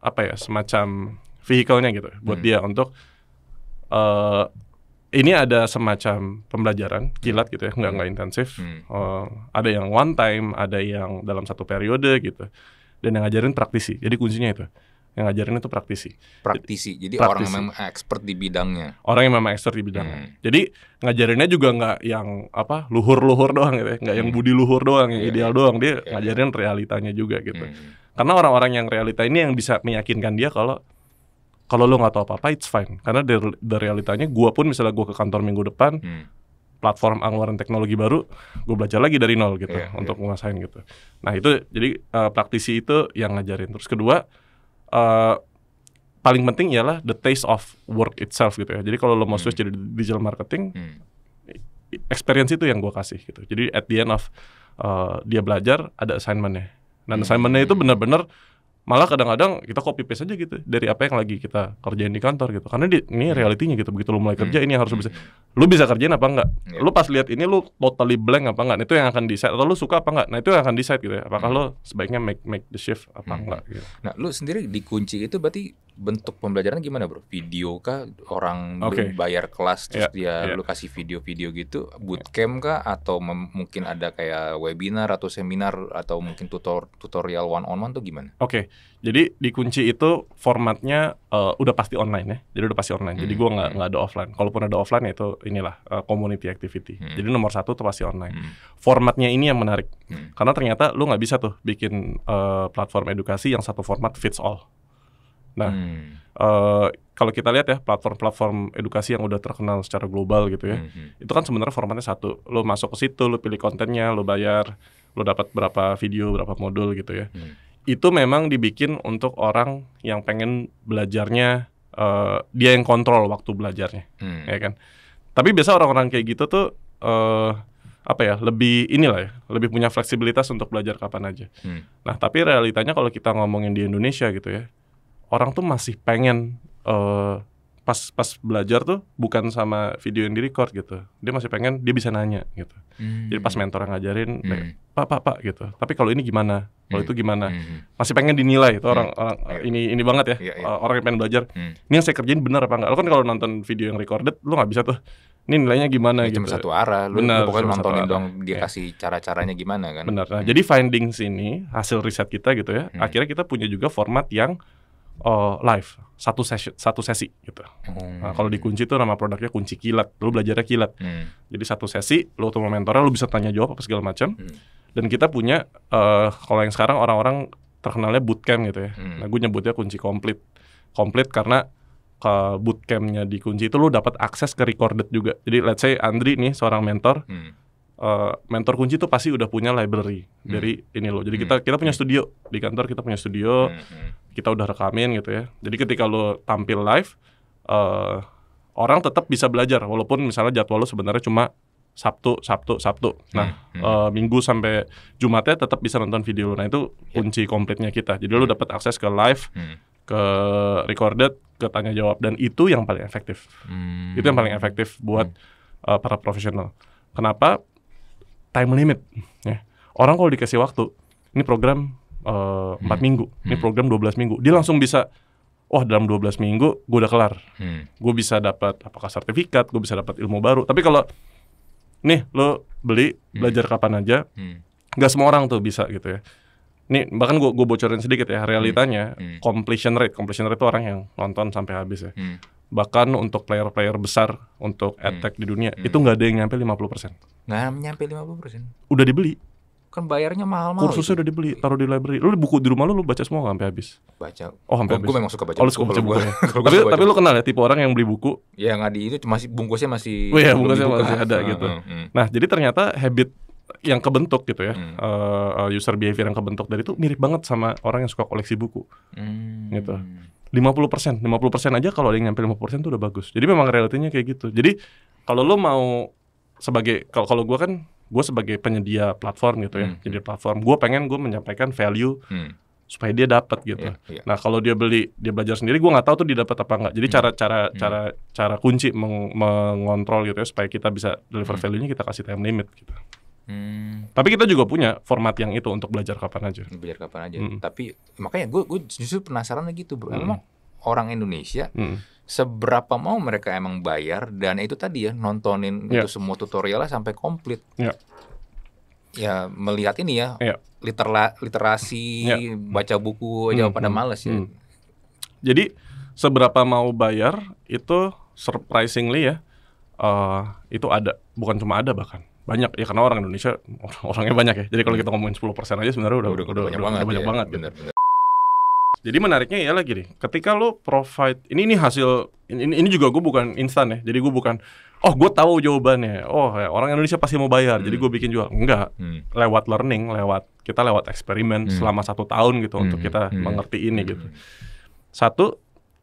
apa ya semacam vehicle-nya gitu buat hmm. dia untuk uh, ini ada semacam pembelajaran kilat gitu ya nggak hmm. nggak intensif hmm. uh, ada yang one time ada yang dalam satu periode gitu dan yang ngajarin praktisi jadi kuncinya itu yang ngajarin itu praktisi. Praktisi. Jadi, praktisi. orang yang memang expert di bidangnya. Orang yang memang expert di bidangnya. Hmm. Jadi ngajarinnya juga nggak yang apa luhur-luhur doang gitu, ya. nggak hmm. yang budi luhur doang, yang yeah. ideal iya. doang. Dia yeah. ngajarin realitanya juga gitu. Hmm. Karena orang-orang yang realita ini yang bisa meyakinkan dia kalau kalau lo nggak tahu apa-apa it's fine. Karena dari, realitanya, gue pun misalnya gue ke kantor minggu depan. Hmm platform anggaran teknologi baru, gue belajar lagi dari nol gitu yeah, untuk yeah. Iya. gitu. Nah itu jadi uh, praktisi itu yang ngajarin. Terus kedua, uh, paling penting ialah the taste of work itself gitu ya. Jadi kalau lo mau switch hmm. jadi digital marketing, hmm. experience itu yang gue kasih gitu. Jadi at the end of uh, dia belajar ada assignmentnya. Dan hmm. assignmentnya itu benar-benar malah kadang-kadang kita copy paste aja gitu dari apa yang lagi kita kerjain di kantor gitu karena di, ini hmm. realitinya gitu begitu lu mulai hmm. kerja hmm. ini harus bisa hmm. lu bisa kerjain apa enggak yeah. lu pas lihat ini lu totally blank apa enggak itu yang akan decide atau lu suka apa enggak nah itu yang akan decide gitu ya apakah hmm. lu sebaiknya make make the shift apa hmm. enggak gitu. nah lu sendiri dikunci itu berarti bentuk pembelajaran gimana bro? Video kah? Orang okay. bayar kelas terus yeah, dia yeah. lu kasih video-video gitu? Iya. Bootcamp kah? Atau mungkin ada kayak webinar atau seminar atau mungkin tutor tutorial one on one tuh gimana? Oke, okay. jadi dikunci itu formatnya uh, udah pasti online ya. Jadi udah pasti online. Hmm. Jadi gua nggak nggak ada offline. Kalaupun ada offline ya itu inilah uh, community activity. Hmm. Jadi nomor satu tuh pasti online. Hmm. Formatnya ini yang menarik. Hmm. Karena ternyata lu nggak bisa tuh bikin uh, platform edukasi yang satu format fits all. Nah, hmm. uh, kalau kita lihat ya platform-platform edukasi yang udah terkenal secara global gitu ya, hmm, hmm. itu kan sebenarnya formatnya satu. Lo masuk ke situ, lo pilih kontennya, lo bayar, lo dapat berapa video, berapa modul gitu ya. Hmm. Itu memang dibikin untuk orang yang pengen belajarnya uh, dia yang kontrol waktu belajarnya, hmm. ya kan. Tapi biasa orang-orang kayak gitu tuh uh, apa ya lebih inilah ya lebih punya fleksibilitas untuk belajar kapan aja. Hmm. Nah tapi realitanya kalau kita ngomongin di Indonesia gitu ya orang tuh masih pengen uh, pas pas belajar tuh bukan sama video yang direcord gitu dia masih pengen dia bisa nanya gitu hmm. jadi pas mentor yang ngajarin hmm. pak pak pak gitu tapi kalau ini gimana kalau hmm. itu gimana hmm. masih pengen dinilai itu hmm. orang orang iya, iya. ini ini banget ya, ya, ya. orang yang pengen belajar hmm. ini yang saya kerjain benar apa enggak lo kan kalau nonton video yang recorded lo nggak bisa tuh ini nilainya gimana ya, gitu. Cuma satu arah, lu Benar, pokoknya nontonin doang dia ya. kasih cara-caranya gimana kan. Benar. Nah, hmm. jadi findings ini hasil riset kita gitu ya. Hmm. Akhirnya kita punya juga format yang uh, live satu sesi satu sesi gitu. Hmm. Nah, kalau dikunci itu nama produknya kunci kilat. Lu belajarnya kilat. Hmm. Jadi satu sesi lu ketemu mentornya lu bisa tanya jawab apa segala macam. Hmm. Dan kita punya uh, kalau yang sekarang orang-orang terkenalnya bootcamp gitu ya. Hmm. Nah, gue nyebutnya kunci komplit. Komplit karena ke eh, bootcampnya dikunci itu lu dapat akses ke recorded juga. Jadi let's say Andri nih seorang mentor. Hmm Uh, mentor kunci tuh pasti udah punya library hmm. dari ini loh. Jadi hmm. kita kita punya studio di kantor kita punya studio, hmm, hmm. kita udah rekamin gitu ya. Jadi ketika lo tampil live, uh, orang tetap bisa belajar walaupun misalnya jadwal lo sebenarnya cuma Sabtu, Sabtu, Sabtu. Nah, hmm, hmm. Uh, Minggu sampai Jumatnya tetap bisa nonton video. Nah, itu iya. kunci komplitnya kita. Jadi hmm. lo dapat akses ke live, hmm. ke recorded, ke tanya jawab dan itu yang paling efektif. Hmm. Itu yang paling efektif buat hmm. uh, para profesional. Kenapa? time limit. Ya. Orang kalau dikasih waktu, ini program uh, eh, 4 hmm. minggu, ini hmm. program 12 minggu, dia langsung bisa wah dalam 12 minggu gue udah kelar. Hmm. Gue bisa dapat apakah sertifikat, gue bisa dapat ilmu baru. Tapi kalau nih lo beli hmm. belajar kapan aja, hmm. Gak semua orang tuh bisa gitu ya. Nih bahkan gue gue bocorin sedikit ya hmm. realitanya Hmm. completion rate, completion rate itu orang yang nonton sampai habis ya. Hmm bahkan untuk player-player besar untuk hmm. di dunia hmm. itu nggak ada yang nyampe 50%. Nggak nyampe persen Udah dibeli. Kan bayarnya mahal-mahal. Kursusnya udah dibeli, taruh di library. Lu buku di rumah lu lu baca semua nggak sampai habis? Baca. Oh, sampai oh, habis. Gue memang suka baca. Oh, suka baca buku. Gua, tapi tapi lu kenal ya tipe orang yang beli buku? Ya nggak di itu masih bungkusnya masih Oh iya, bungkusnya masih ada gitu. Hmm, hmm. Nah, jadi ternyata habit yang kebentuk gitu ya hmm. uh, user behavior yang kebentuk dari itu mirip banget sama orang yang suka koleksi buku hmm. gitu 50%, 50% aja kalau ada yang nyampe 50% tuh udah bagus. Jadi memang realitinya kayak gitu. Jadi kalau lo mau sebagai kalau kalau gue kan gue sebagai penyedia platform gitu ya, hmm. jadi platform gue pengen gue menyampaikan value hmm. supaya dia dapat gitu. Yeah, yeah. Nah kalau dia beli dia belajar sendiri gue nggak tahu tuh dia dapat apa nggak. Jadi hmm. cara cara hmm. cara cara kunci meng mengontrol gitu ya supaya kita bisa deliver hmm. value-nya kita kasih time limit gitu. Hmm. Tapi kita juga punya format yang itu untuk belajar kapan aja. Belajar kapan aja. Hmm. Tapi makanya gue gue justru penasaran lagi tuh bro. Hmm. Emang orang Indonesia hmm. seberapa mau mereka emang bayar dan itu tadi ya nontonin yeah. itu semua tutorialnya sampai komplit. Yeah. Ya melihat ini ya yeah. litera literasi yeah. baca buku aja hmm. pada hmm. males ya. Hmm. Jadi seberapa mau bayar itu surprisingly ya uh, itu ada bukan cuma ada bahkan banyak ya karena orang Indonesia orangnya banyak ya jadi kalau hmm. kita ngomongin 10% aja sebenarnya udah udah udah, banyak udah, banget, udah banyak ya. banget bener, bener. Jadi menariknya ya lagi nih, ketika lo provide ini ini hasil ini ini juga gue bukan instan ya, jadi gue bukan oh gue tahu jawabannya, oh ya, orang Indonesia pasti mau bayar, hmm. jadi gue bikin jual enggak hmm. lewat learning, lewat kita lewat eksperimen hmm. selama satu tahun gitu hmm. untuk kita hmm. mengerti ini gitu. hmm. gitu. Satu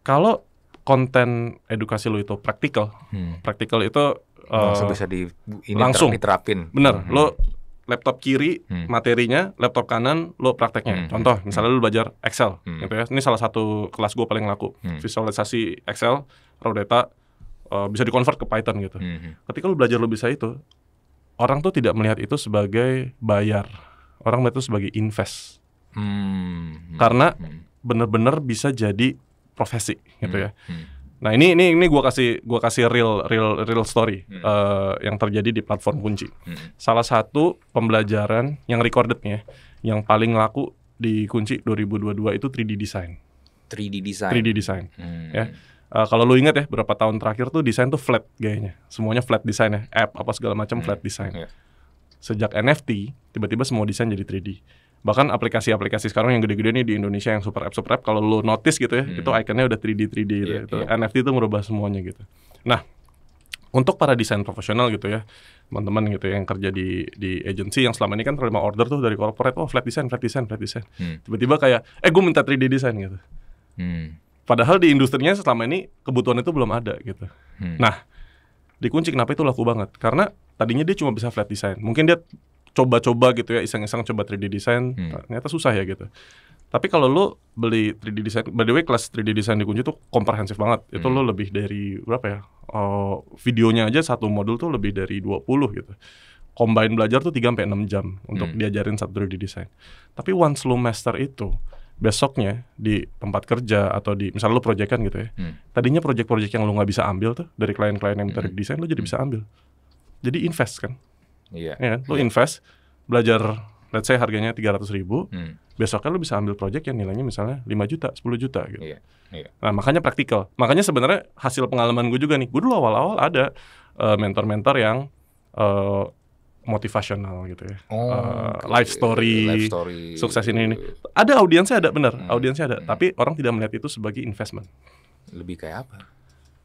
kalau konten edukasi lo itu praktikal, hmm. praktikal itu Eh, langsung bisa di ini langsung diterapin. Bener, -hmm. lo laptop kiri hmm. materinya, laptop kanan lo prakteknya. Hmm. Contoh, hmm. misalnya lo belajar Excel, hmm. gitu ya. Ini salah satu kelas gue paling laku, hmm. visualisasi Excel, raw data uh, bisa dikonvert ke Python gitu. Hmm. Ketika lo belajar lo bisa itu, orang tuh tidak melihat itu sebagai bayar, orang melihat itu sebagai invest. Hmm. Karena hmm. bener-bener bisa jadi profesi, gitu hmm. ya. Hmm. Nah ini ini ini gue kasih gue kasih real real real story hmm. uh, yang terjadi di platform kunci. Hmm. Salah satu pembelajaran yang recorded recordednya yang paling laku di kunci 2022 itu 3D design. 3D design. 3D design. Hmm. Ya. Uh, kalau lu ingat ya berapa tahun terakhir tuh desain tuh flat gayanya. Semuanya flat design ya. App apa segala macam hmm. flat design. Yeah. Sejak NFT tiba-tiba semua desain jadi 3D bahkan aplikasi-aplikasi sekarang yang gede-gede nih di Indonesia yang super app super app kalau lo notice gitu ya hmm. itu ikonnya udah 3D 3D gitu, yeah, ya, gitu. Yeah. NFT itu merubah semuanya gitu nah untuk para desain profesional gitu ya teman-teman gitu yang kerja di di agency yang selama ini kan terima order tuh dari corporate oh flat design flat design flat design tiba hmm. tiba-tiba kayak eh gue minta 3D design gitu hmm. padahal di industrinya selama ini kebutuhan itu belum ada gitu hmm. nah dikunci kenapa itu laku banget karena tadinya dia cuma bisa flat design mungkin dia coba-coba gitu ya iseng-iseng coba 3D design hmm. ternyata susah ya gitu tapi kalau lo beli 3D design by the way kelas 3D design di Kunci tuh komprehensif banget hmm. itu lo lebih dari berapa ya uh, videonya aja satu modul tuh lebih dari 20 gitu combine belajar tuh 3 sampai 6 jam untuk hmm. diajarin satu 3D design tapi once lo master itu besoknya di tempat kerja atau di misalnya lo proyekan gitu ya hmm. tadinya proyek-proyek yang lo nggak bisa ambil tuh dari klien-klien yang minta hmm. 3D desain lo jadi hmm. bisa ambil jadi invest kan Iya. Yeah. Yeah. Kan? lu invest, belajar let's say harganya 300 ribu, hmm. besoknya lu bisa ambil project yang nilainya misalnya 5 juta, 10 juta gitu. Yeah. Yeah. Nah makanya praktikal. Makanya sebenarnya hasil pengalaman gue juga nih, gue dulu awal-awal ada eh, mentor-mentor yang uh, eh, motivasional gitu ya, oh, uh, life, story, life story, sukses ini ini. Ada audiensnya ada benar, hmm. audiensnya ada. Hmm. Tapi orang tidak melihat itu sebagai investment. Lebih kayak apa?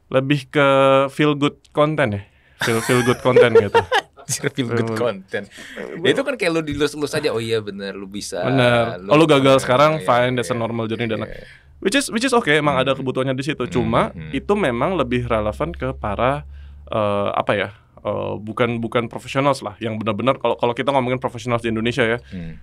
Lebih ke feel good content ya, feel feel good content gitu. anjir feel good content. Ya, itu kan kayak lu dilus-lus aja. Oh iya bener lu bisa. Bener. Lu oh lu gagal bener, ya, sekarang ya, fine that's a ya, normal journey ya, dan which is which is oke okay, emang hmm. ada kebutuhannya di situ. Cuma hmm, hmm. itu memang lebih relevan ke para uh, apa ya? Uh, bukan bukan profesional lah yang benar-benar kalau kalau kita ngomongin profesional di Indonesia ya. Hmm.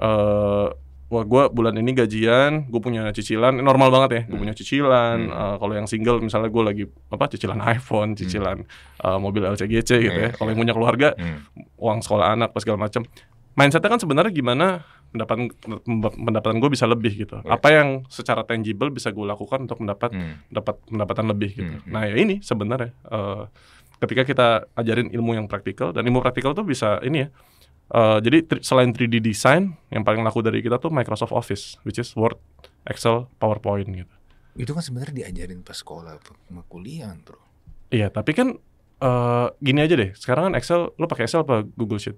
Eh, wah gue bulan ini gajian gue punya cicilan eh, normal banget ya gue hmm. punya cicilan hmm. uh, kalau yang single misalnya gue lagi apa cicilan iPhone hmm. cicilan hmm. uh, mobil LCGC iya, gitu ya iya, kalau iya. yang punya keluarga hmm. uang sekolah anak pas segala macam mindsetnya kan sebenarnya gimana pendapatan pendapatan gue bisa lebih gitu. Right. Apa yang secara tangible bisa gue lakukan untuk mendapat hmm. dapat pendapatan lebih gitu. Hmm, hmm. Nah ya ini sebenarnya uh, ketika kita ajarin ilmu yang praktikal dan ilmu praktikal tuh bisa ini ya Uh, jadi selain 3D design yang paling laku dari kita tuh Microsoft Office, which is Word, Excel, PowerPoint gitu. Itu kan sebenarnya diajarin pas sekolah, pas kuliah, bro. Iya, tapi kan uh, gini aja deh. Sekarang kan Excel, lo pakai Excel apa Google Sheet?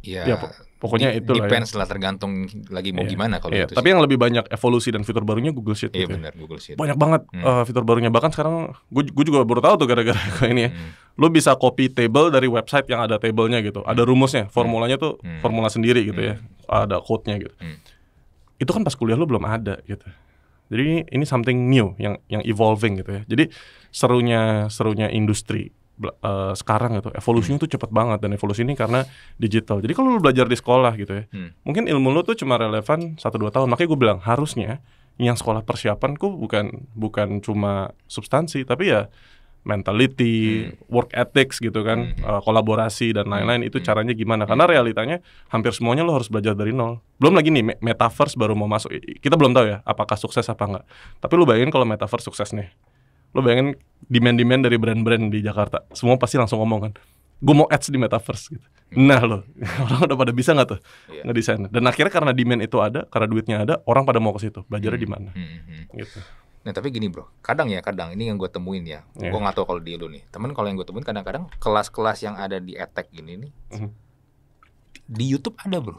ya, ya pokoknya di, itu lah. ya. lah tergantung lagi mau ya. gimana kalau ya. itu. Tapi sih. yang lebih banyak evolusi dan fitur barunya Google Sheet. Iya gitu ya. benar ya. Google Sheet. Banyak banget hmm. uh, fitur barunya bahkan sekarang gue gue juga baru tahu tuh gara-gara ini ya. Hmm. Lo bisa copy table dari website yang ada tablenya gitu, ada hmm. rumusnya, hmm. formulanya tuh hmm. formula sendiri gitu ya. hmm. ya, ada code-nya gitu. Hmm. Itu kan pas kuliah lo belum ada gitu. Jadi ini something new yang yang evolving gitu ya. Jadi serunya serunya industri uh, sekarang gitu. Evolusinya hmm. tuh cepat banget dan evolusi ini karena digital. Jadi kalau lu belajar di sekolah gitu ya, hmm. mungkin ilmu lu tuh cuma relevan satu dua tahun. Makanya gue bilang harusnya yang sekolah persiapanku bukan bukan cuma substansi tapi ya mentality, hmm. work ethics gitu kan, hmm. uh, kolaborasi dan hmm. lain-lain hmm. itu caranya gimana? Karena hmm. realitanya hampir semuanya lo harus belajar dari nol. Belum lagi nih metaverse baru mau masuk. Kita belum tahu ya apakah sukses apa enggak. Tapi lu bayangin kalau metaverse sukses nih lo bayangin demand-demand dari brand-brand di Jakarta semua pasti langsung ngomong kan gue mau ads di metaverse gitu. Nah lo orang udah pada bisa nggak tuh yeah. ngedesain. Dan akhirnya karena demand itu ada, karena duitnya ada, orang pada mau ke situ. Belajarnya hmm. di mana? Hmm, hmm. Gitu. Nah tapi gini bro, kadang ya kadang ini yang gue temuin ya, yeah. gue nggak tahu kalau di lu nih. Temen kalau yang gue temuin kadang-kadang kelas-kelas yang ada di etek gini nih, mm -hmm. di YouTube ada bro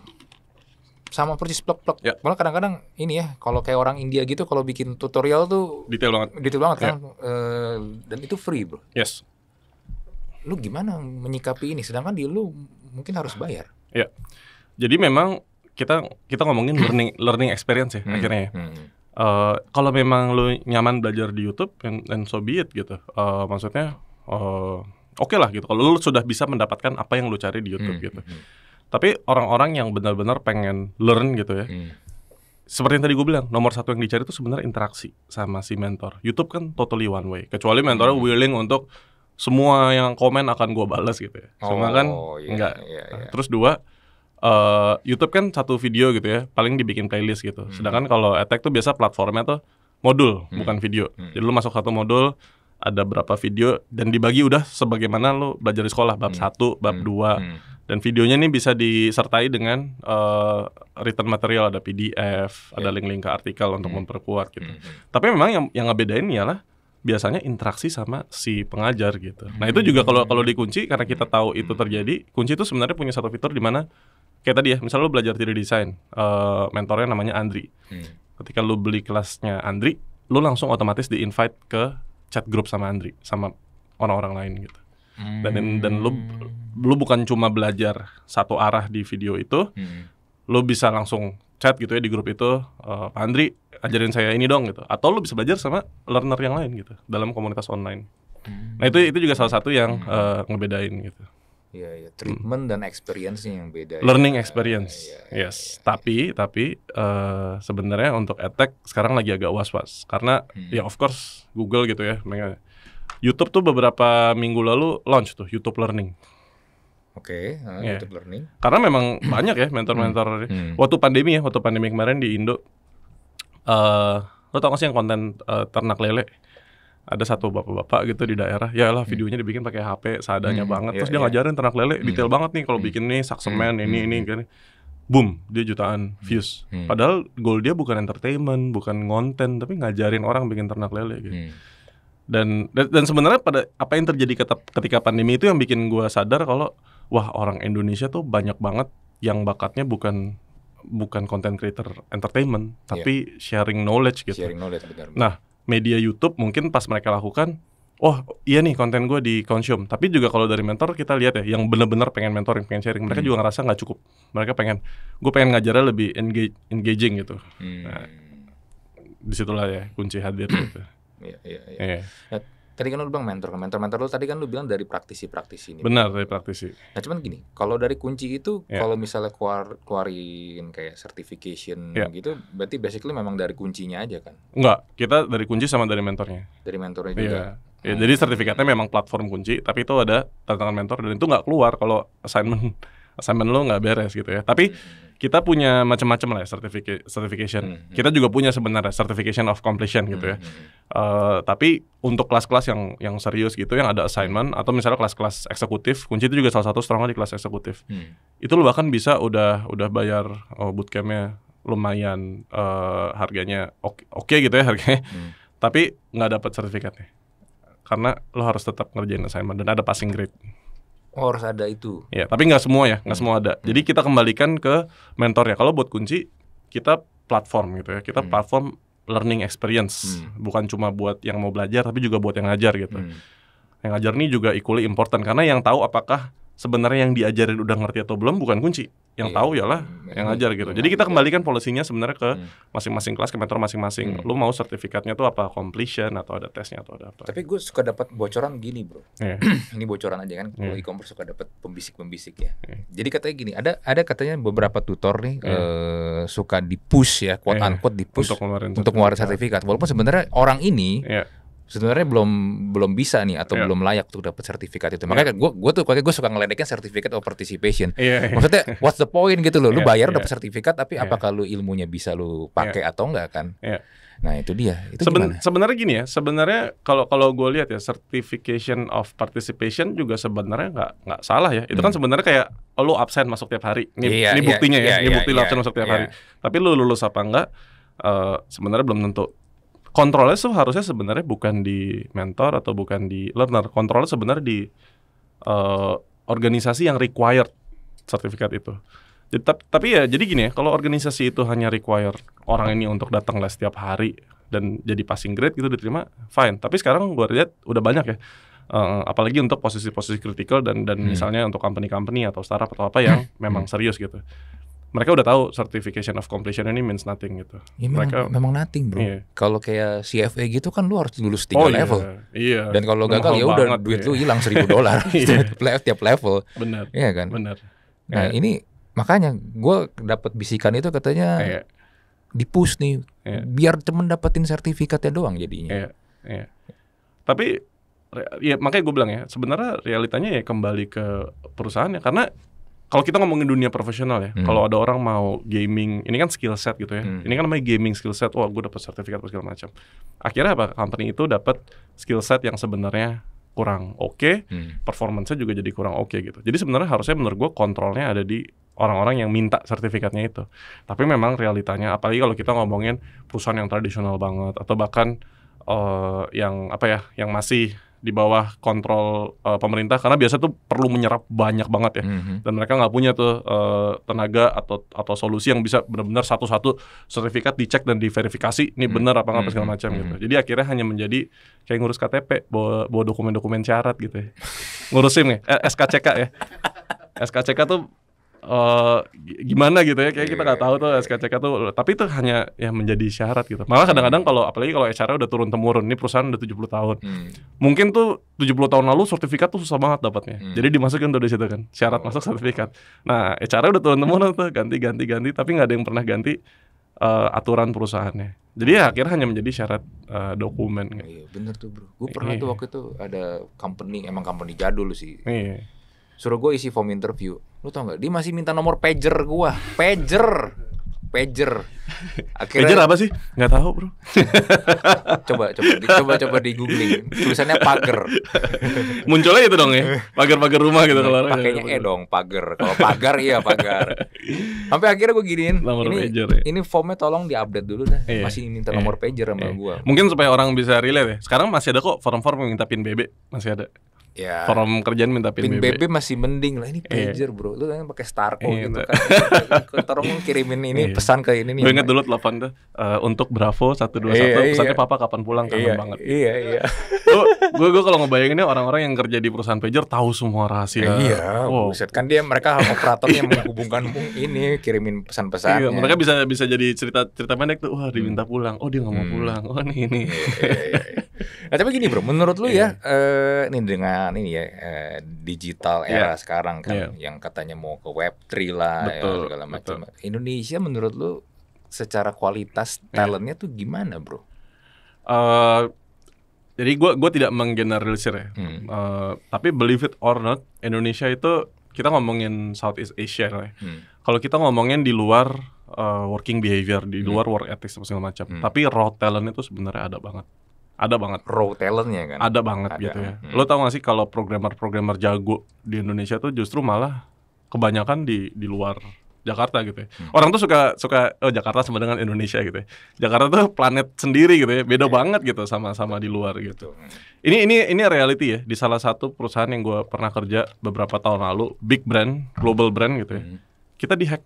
sama persis plek-plek. Ya. Malah kadang-kadang ini ya, kalau kayak orang India gitu kalau bikin tutorial tuh detail banget. Detail banget ya. kan. E, dan itu free, Bro. Yes. Lu gimana menyikapi ini sedangkan di lu mungkin harus bayar. Ya. Jadi memang kita kita ngomongin learning learning experience ya hmm. akhirnya ya. Hmm. Uh, kalau memang lu nyaman belajar di YouTube dan, dan so be it gitu. Uh, maksudnya uh, oke okay lah gitu. Kalau lu sudah bisa mendapatkan apa yang lu cari di YouTube hmm. gitu. Hmm, hmm. Tapi orang-orang yang benar-benar pengen learn gitu ya. Hmm. Seperti yang tadi gue bilang, nomor satu yang dicari itu sebenarnya interaksi sama si mentor. YouTube kan totally one way. Kecuali mentornya hmm. willing untuk semua yang komen akan gue balas gitu ya. Semua kan oh, kan iya, yeah, enggak. Yeah, iya, iya. yeah. Terus dua, uh, YouTube kan satu video gitu ya, paling dibikin playlist gitu. Hmm. Sedangkan kalau Attack tuh biasa platformnya tuh modul, hmm. bukan video. Hmm. Jadi lu masuk satu modul, ada berapa video dan dibagi udah sebagaimana lu belajar di sekolah, bab hmm. satu, bab hmm. dua, hmm. Dan videonya ini bisa disertai dengan uh, written material ada PDF, yeah. ada iya. link-link ke artikel untuk mm-hmm. memperkuat gitu. Hmm. Tapi memang yang yang ngebedain ialah biasanya interaksi sama si pengajar gitu. Nah itu juga kalau kalau dikunci karena kita tahu itu mm-hmm. terjadi, kunci itu sebenarnya punya satu fitur di mana kayak tadi ya, misalnya lo belajar 3D design, uh, mentornya namanya Andri. Hmm. Ketika lo beli kelasnya Andri, lo langsung otomatis di invite ke chat group sama Andri, sama orang-orang lain gitu hmm. dan dan lu hmm. lu bukan cuma belajar satu arah di video itu hmm. lu bisa langsung chat gitu ya di grup itu uh, Pak Andri ajarin saya ini dong gitu atau lu bisa belajar sama learner yang lain gitu dalam komunitas online hmm. nah itu itu juga salah satu yang hmm. uh, ngebedain gitu Iya, ya. treatment hmm. dan experience-nya yang beda. Ya. Learning ya. experience, ya, ya, yes. Ya, ya. Tapi, tapi uh, sebenarnya untuk attack sekarang lagi agak was-was karena hmm. ya of course Google gitu ya, YouTube tuh beberapa minggu lalu launch tuh YouTube Learning. Oke, okay, yeah. Iya. YouTube Learning. Karena memang banyak ya mentor-mentor hmm. hmm. waktu pandemi ya, waktu pandemi kemarin di Indo. Uh, lo tau gak sih yang konten uh, ternak lele? Ada satu bapak-bapak gitu di daerah, ya lah hmm. videonya dibikin pakai HP seadanya hmm, banget. Iya, Terus yeah, dia iya. ngajarin ternak lele hmm. detail banget nih kalau bikin nih saksemen hmm. ini ini gini. Boom, dia jutaan views. Hmm. Padahal goal dia bukan entertainment, bukan konten, tapi ngajarin orang bikin ternak lele gitu. Hmm dan dan dan sebenarnya pada apa yang terjadi ketika pandemi itu yang bikin gue sadar kalau wah orang Indonesia tuh banyak banget yang bakatnya bukan bukan content creator entertainment iya. tapi yeah. sharing knowledge gitu. Sharing knowledge benar. Nah media YouTube mungkin pas mereka lakukan oh iya nih konten gue di consume tapi juga kalau dari mentor kita lihat ya yang bener-bener pengen mentoring pengen sharing mereka hmm. juga ngerasa nggak cukup mereka pengen gue pengen ngajarnya lebih engage, engaging gitu hmm. nah, disitulah ya kunci hadir gitu Iya, iya, iya, iya. Nah, tadi kan lu bilang mentor, kan, mentor-mentor lu tadi kan lu bilang dari praktisi-praktisi ini. Benar, dari praktisi. Nah, cuman gini, kalau dari kunci itu yeah. kalau misalnya keluar keluarin kayak certification yeah. gitu, berarti basically memang dari kuncinya aja kan? Enggak, kita dari kunci sama dari mentornya. Dari mentornya juga. Yeah. Ya, hmm. jadi sertifikatnya memang platform kunci, tapi itu ada tantangan mentor dan itu nggak keluar kalau assignment assignment lo nggak beres gitu ya. Tapi kita punya macam-macam lah ya, certification. Hmm, hmm. Kita juga punya sebenarnya certification of completion gitu ya. Hmm. Uh, tapi untuk kelas-kelas yang yang serius gitu yang ada assignment atau misalnya kelas-kelas eksekutif, kunci itu juga salah satu strongnya di kelas eksekutif. Hmm. Itu lo bahkan bisa udah udah bayar oh, bootcampnya lumayan uh, harganya oke okay, okay gitu ya harganya. Hmm. Tapi nggak dapat sertifikatnya karena lo harus tetap ngerjain assignment dan ada passing grade oh harus ada itu. Ya, tapi nggak semua ya, nggak hmm. semua ada. Jadi kita kembalikan ke mentornya. Kalau buat kunci, kita platform gitu ya. Kita hmm. platform learning experience, hmm. bukan cuma buat yang mau belajar, tapi juga buat yang ngajar gitu. Hmm. Yang ngajar ini juga equally important karena yang tahu apakah sebenarnya yang diajarin udah ngerti atau belum bukan kunci yang iya. tahu ya lah, yang iya. ngajar gitu. Jadi kita iya. kembalikan polisinya sebenarnya ke iya. masing-masing kelas ke mentor masing-masing. Hmm. Lu mau sertifikatnya tuh apa completion atau ada tesnya atau ada apa. Tapi gue suka dapat bocoran gini, Bro. Yeah. Ini bocoran aja kan kalau yeah. e-commerce suka dapat pembisik-pembisik ya. Yeah. Jadi katanya gini, ada ada katanya beberapa tutor nih yeah. uh, suka di-push ya, quote yeah. unquote di untuk ngeluarin untuk ngeluarin sertifikat. Walaupun sebenarnya orang ini yeah sebenarnya belum belum bisa nih atau yeah. belum layak untuk dapat sertifikat itu. Iya. Makanya yeah. gue gue tuh kayak gue suka ngeledekin sertifikat of participation. Yeah, iya. Maksudnya what's the point gitu loh. Lu yeah, bayar yeah. dapat sertifikat tapi yeah. apakah lu ilmunya bisa lu pakai yeah. atau enggak kan? Yeah. Nah, itu dia. Itu Seben, gimana? sebenarnya gini ya, sebenarnya kalau kalau gue lihat ya certification of participation juga sebenarnya nggak nggak salah ya. Itu hmm. kan sebenarnya kayak oh, lu absen masuk tiap hari. Ini, yeah, ini iya, buktinya yeah, ya, yeah, ini bukti yeah, lu absen yeah, masuk tiap yeah. hari. Tapi lu lulus apa enggak? Uh, sebenarnya belum tentu kontrolnya seharusnya sebenarnya bukan di mentor atau bukan di learner kontrolnya sebenarnya di uh, organisasi yang required sertifikat itu jadi, tapi, tapi ya jadi gini ya kalau organisasi itu hanya require orang ini untuk datang datanglah setiap hari dan jadi passing grade gitu diterima fine tapi sekarang gua lihat udah banyak ya uh, apalagi untuk posisi-posisi kritikal dan dan hmm. misalnya untuk company-company atau startup atau apa yang hmm. memang serius gitu mereka udah tahu certification of completion ini means nothing gitu. Ya, mereka memang, nothing bro. Iya. Kalau kayak CFA gitu kan lu harus lulus tiga oh, iya. level. Iya. iya. Dan kalau gagal ya udah duit iya. lu hilang seribu dolar iya. tiap level. Benar. Iya kan. Benar. Nah iya. ini makanya gue dapat bisikan itu katanya iya. di push nih, iya. biar cuman dapetin sertifikatnya doang jadinya. Iya. iya. Tapi ya makanya gue bilang ya sebenarnya realitanya ya kembali ke perusahaannya karena kalau kita ngomongin dunia profesional ya, hmm. kalau ada orang mau gaming, ini kan skill set gitu ya. Hmm. Ini kan namanya gaming skill set. Wah, gue dapat sertifikat segala macam. Akhirnya apa? Company itu dapat skill set yang sebenarnya kurang oke, okay, hmm. performance-nya juga jadi kurang oke okay, gitu. Jadi sebenarnya harusnya menurut gue kontrolnya ada di orang-orang yang minta sertifikatnya itu. Tapi memang realitanya apalagi kalau kita ngomongin perusahaan yang tradisional banget atau bahkan uh, yang apa ya, yang masih di bawah kontrol uh, pemerintah karena biasa tuh perlu menyerap banyak banget ya mm-hmm. dan mereka nggak punya tuh uh, tenaga atau atau solusi yang bisa benar-benar satu-satu sertifikat dicek dan diverifikasi ini mhm. benar apa nggak mm-hmm. segala mhm. macam mm-hmm. gitu mhm. jadi akhirnya hanya menjadi kayak ngurus KTP bawa bawa dokumen-dokumen syarat gitu ya ngurus SIM nih eh, SKCK ya SKCK tuh uh, gimana gitu ya kayak iya, kita nggak iya, tahu tuh iya, SKCK tuh tapi itu hanya ya menjadi syarat gitu malah kadang-kadang kalau apalagi kalau HR udah turun temurun ini perusahaan udah 70 tahun hmm. mungkin tuh 70 tahun lalu sertifikat tuh susah banget dapatnya hmm. jadi dimasukin tuh di situ kan syarat oh. masuk sertifikat nah HR udah turun temurun tuh ganti ganti ganti tapi nggak ada yang pernah ganti uh, aturan perusahaannya. Jadi ya akhirnya hanya menjadi syarat uh, dokumen. Gitu. Iya, bener tuh bro. Gue pernah iya. tuh waktu itu ada company, emang company jadul sih. Iya suruh gue isi form interview lu tau gak dia masih minta nomor pager gue pager pager akhirnya pager apa sih nggak tahu bro coba coba coba coba di googling tulisannya pager munculnya itu dong ya pager pager rumah gitu kalau pakainya eh dong pager kalau pagar iya pagar sampai akhirnya gue giniin nomor ini, pager ya. ini formnya tolong diupdate dulu dah iya, masih minta iya, nomor pager sama iya. gue mungkin supaya orang bisa relate ya sekarang masih ada kok form-form yang minta pin BB masih ada ya forum kerjaan minta pin, pin BB. BB masih mending lah ini iya. pager yeah. bro lu tanya pakai Starco yeah, gitu kan tolong kirimin ini yeah. pesan ke ini nih gue dulu telepon tuh eh, untuk Bravo 121 satu pesannya yeah. papa kapan pulang kangen yeah, banget iya iya gue gue kalau ngebayanginnya orang-orang yang kerja di perusahaan pager tahu semua rahasia iya wow. buset kan dia mereka operatornya menghubungkan ini kirimin pesan-pesan iya, ya. mereka bisa bisa jadi cerita cerita pendek tuh wah diminta pulang oh dia nggak mau hmm. pulang oh ini ini iya, iya, nah tapi gini bro, menurut lu yeah. ya, uh, ini dengan ini ya uh, digital era yeah. sekarang kan, yeah. yang katanya mau ke web 3 lah, ya, betul, ya, segala macam. Indonesia menurut lu secara kualitas iya. talentnya yeah. tuh gimana bro? Uh, jadi gue gue tidak menggeneralisir ya, hmm. uh, tapi believe it or not, Indonesia itu kita ngomongin Southeast Asia lah. Ya. Hmm. Kalau kita ngomongin di luar uh, working behavior, di hmm. luar hmm. work ethics segala macam, hmm. tapi raw talent itu sebenarnya ada banget ada banget pro talentnya kan ada banget ada. gitu ya hmm. lo tau gak sih kalau programmer-programmer jago di Indonesia tuh justru malah kebanyakan di di luar Jakarta gitu ya. Hmm. Orang tuh suka suka oh Jakarta sama dengan Indonesia gitu ya. Jakarta tuh planet sendiri gitu ya, beda yeah. banget gitu sama-sama di luar gitu. Ini ini ini reality ya di salah satu perusahaan yang gue pernah kerja beberapa tahun lalu, big brand, global brand gitu ya. Hmm. Kita dihack.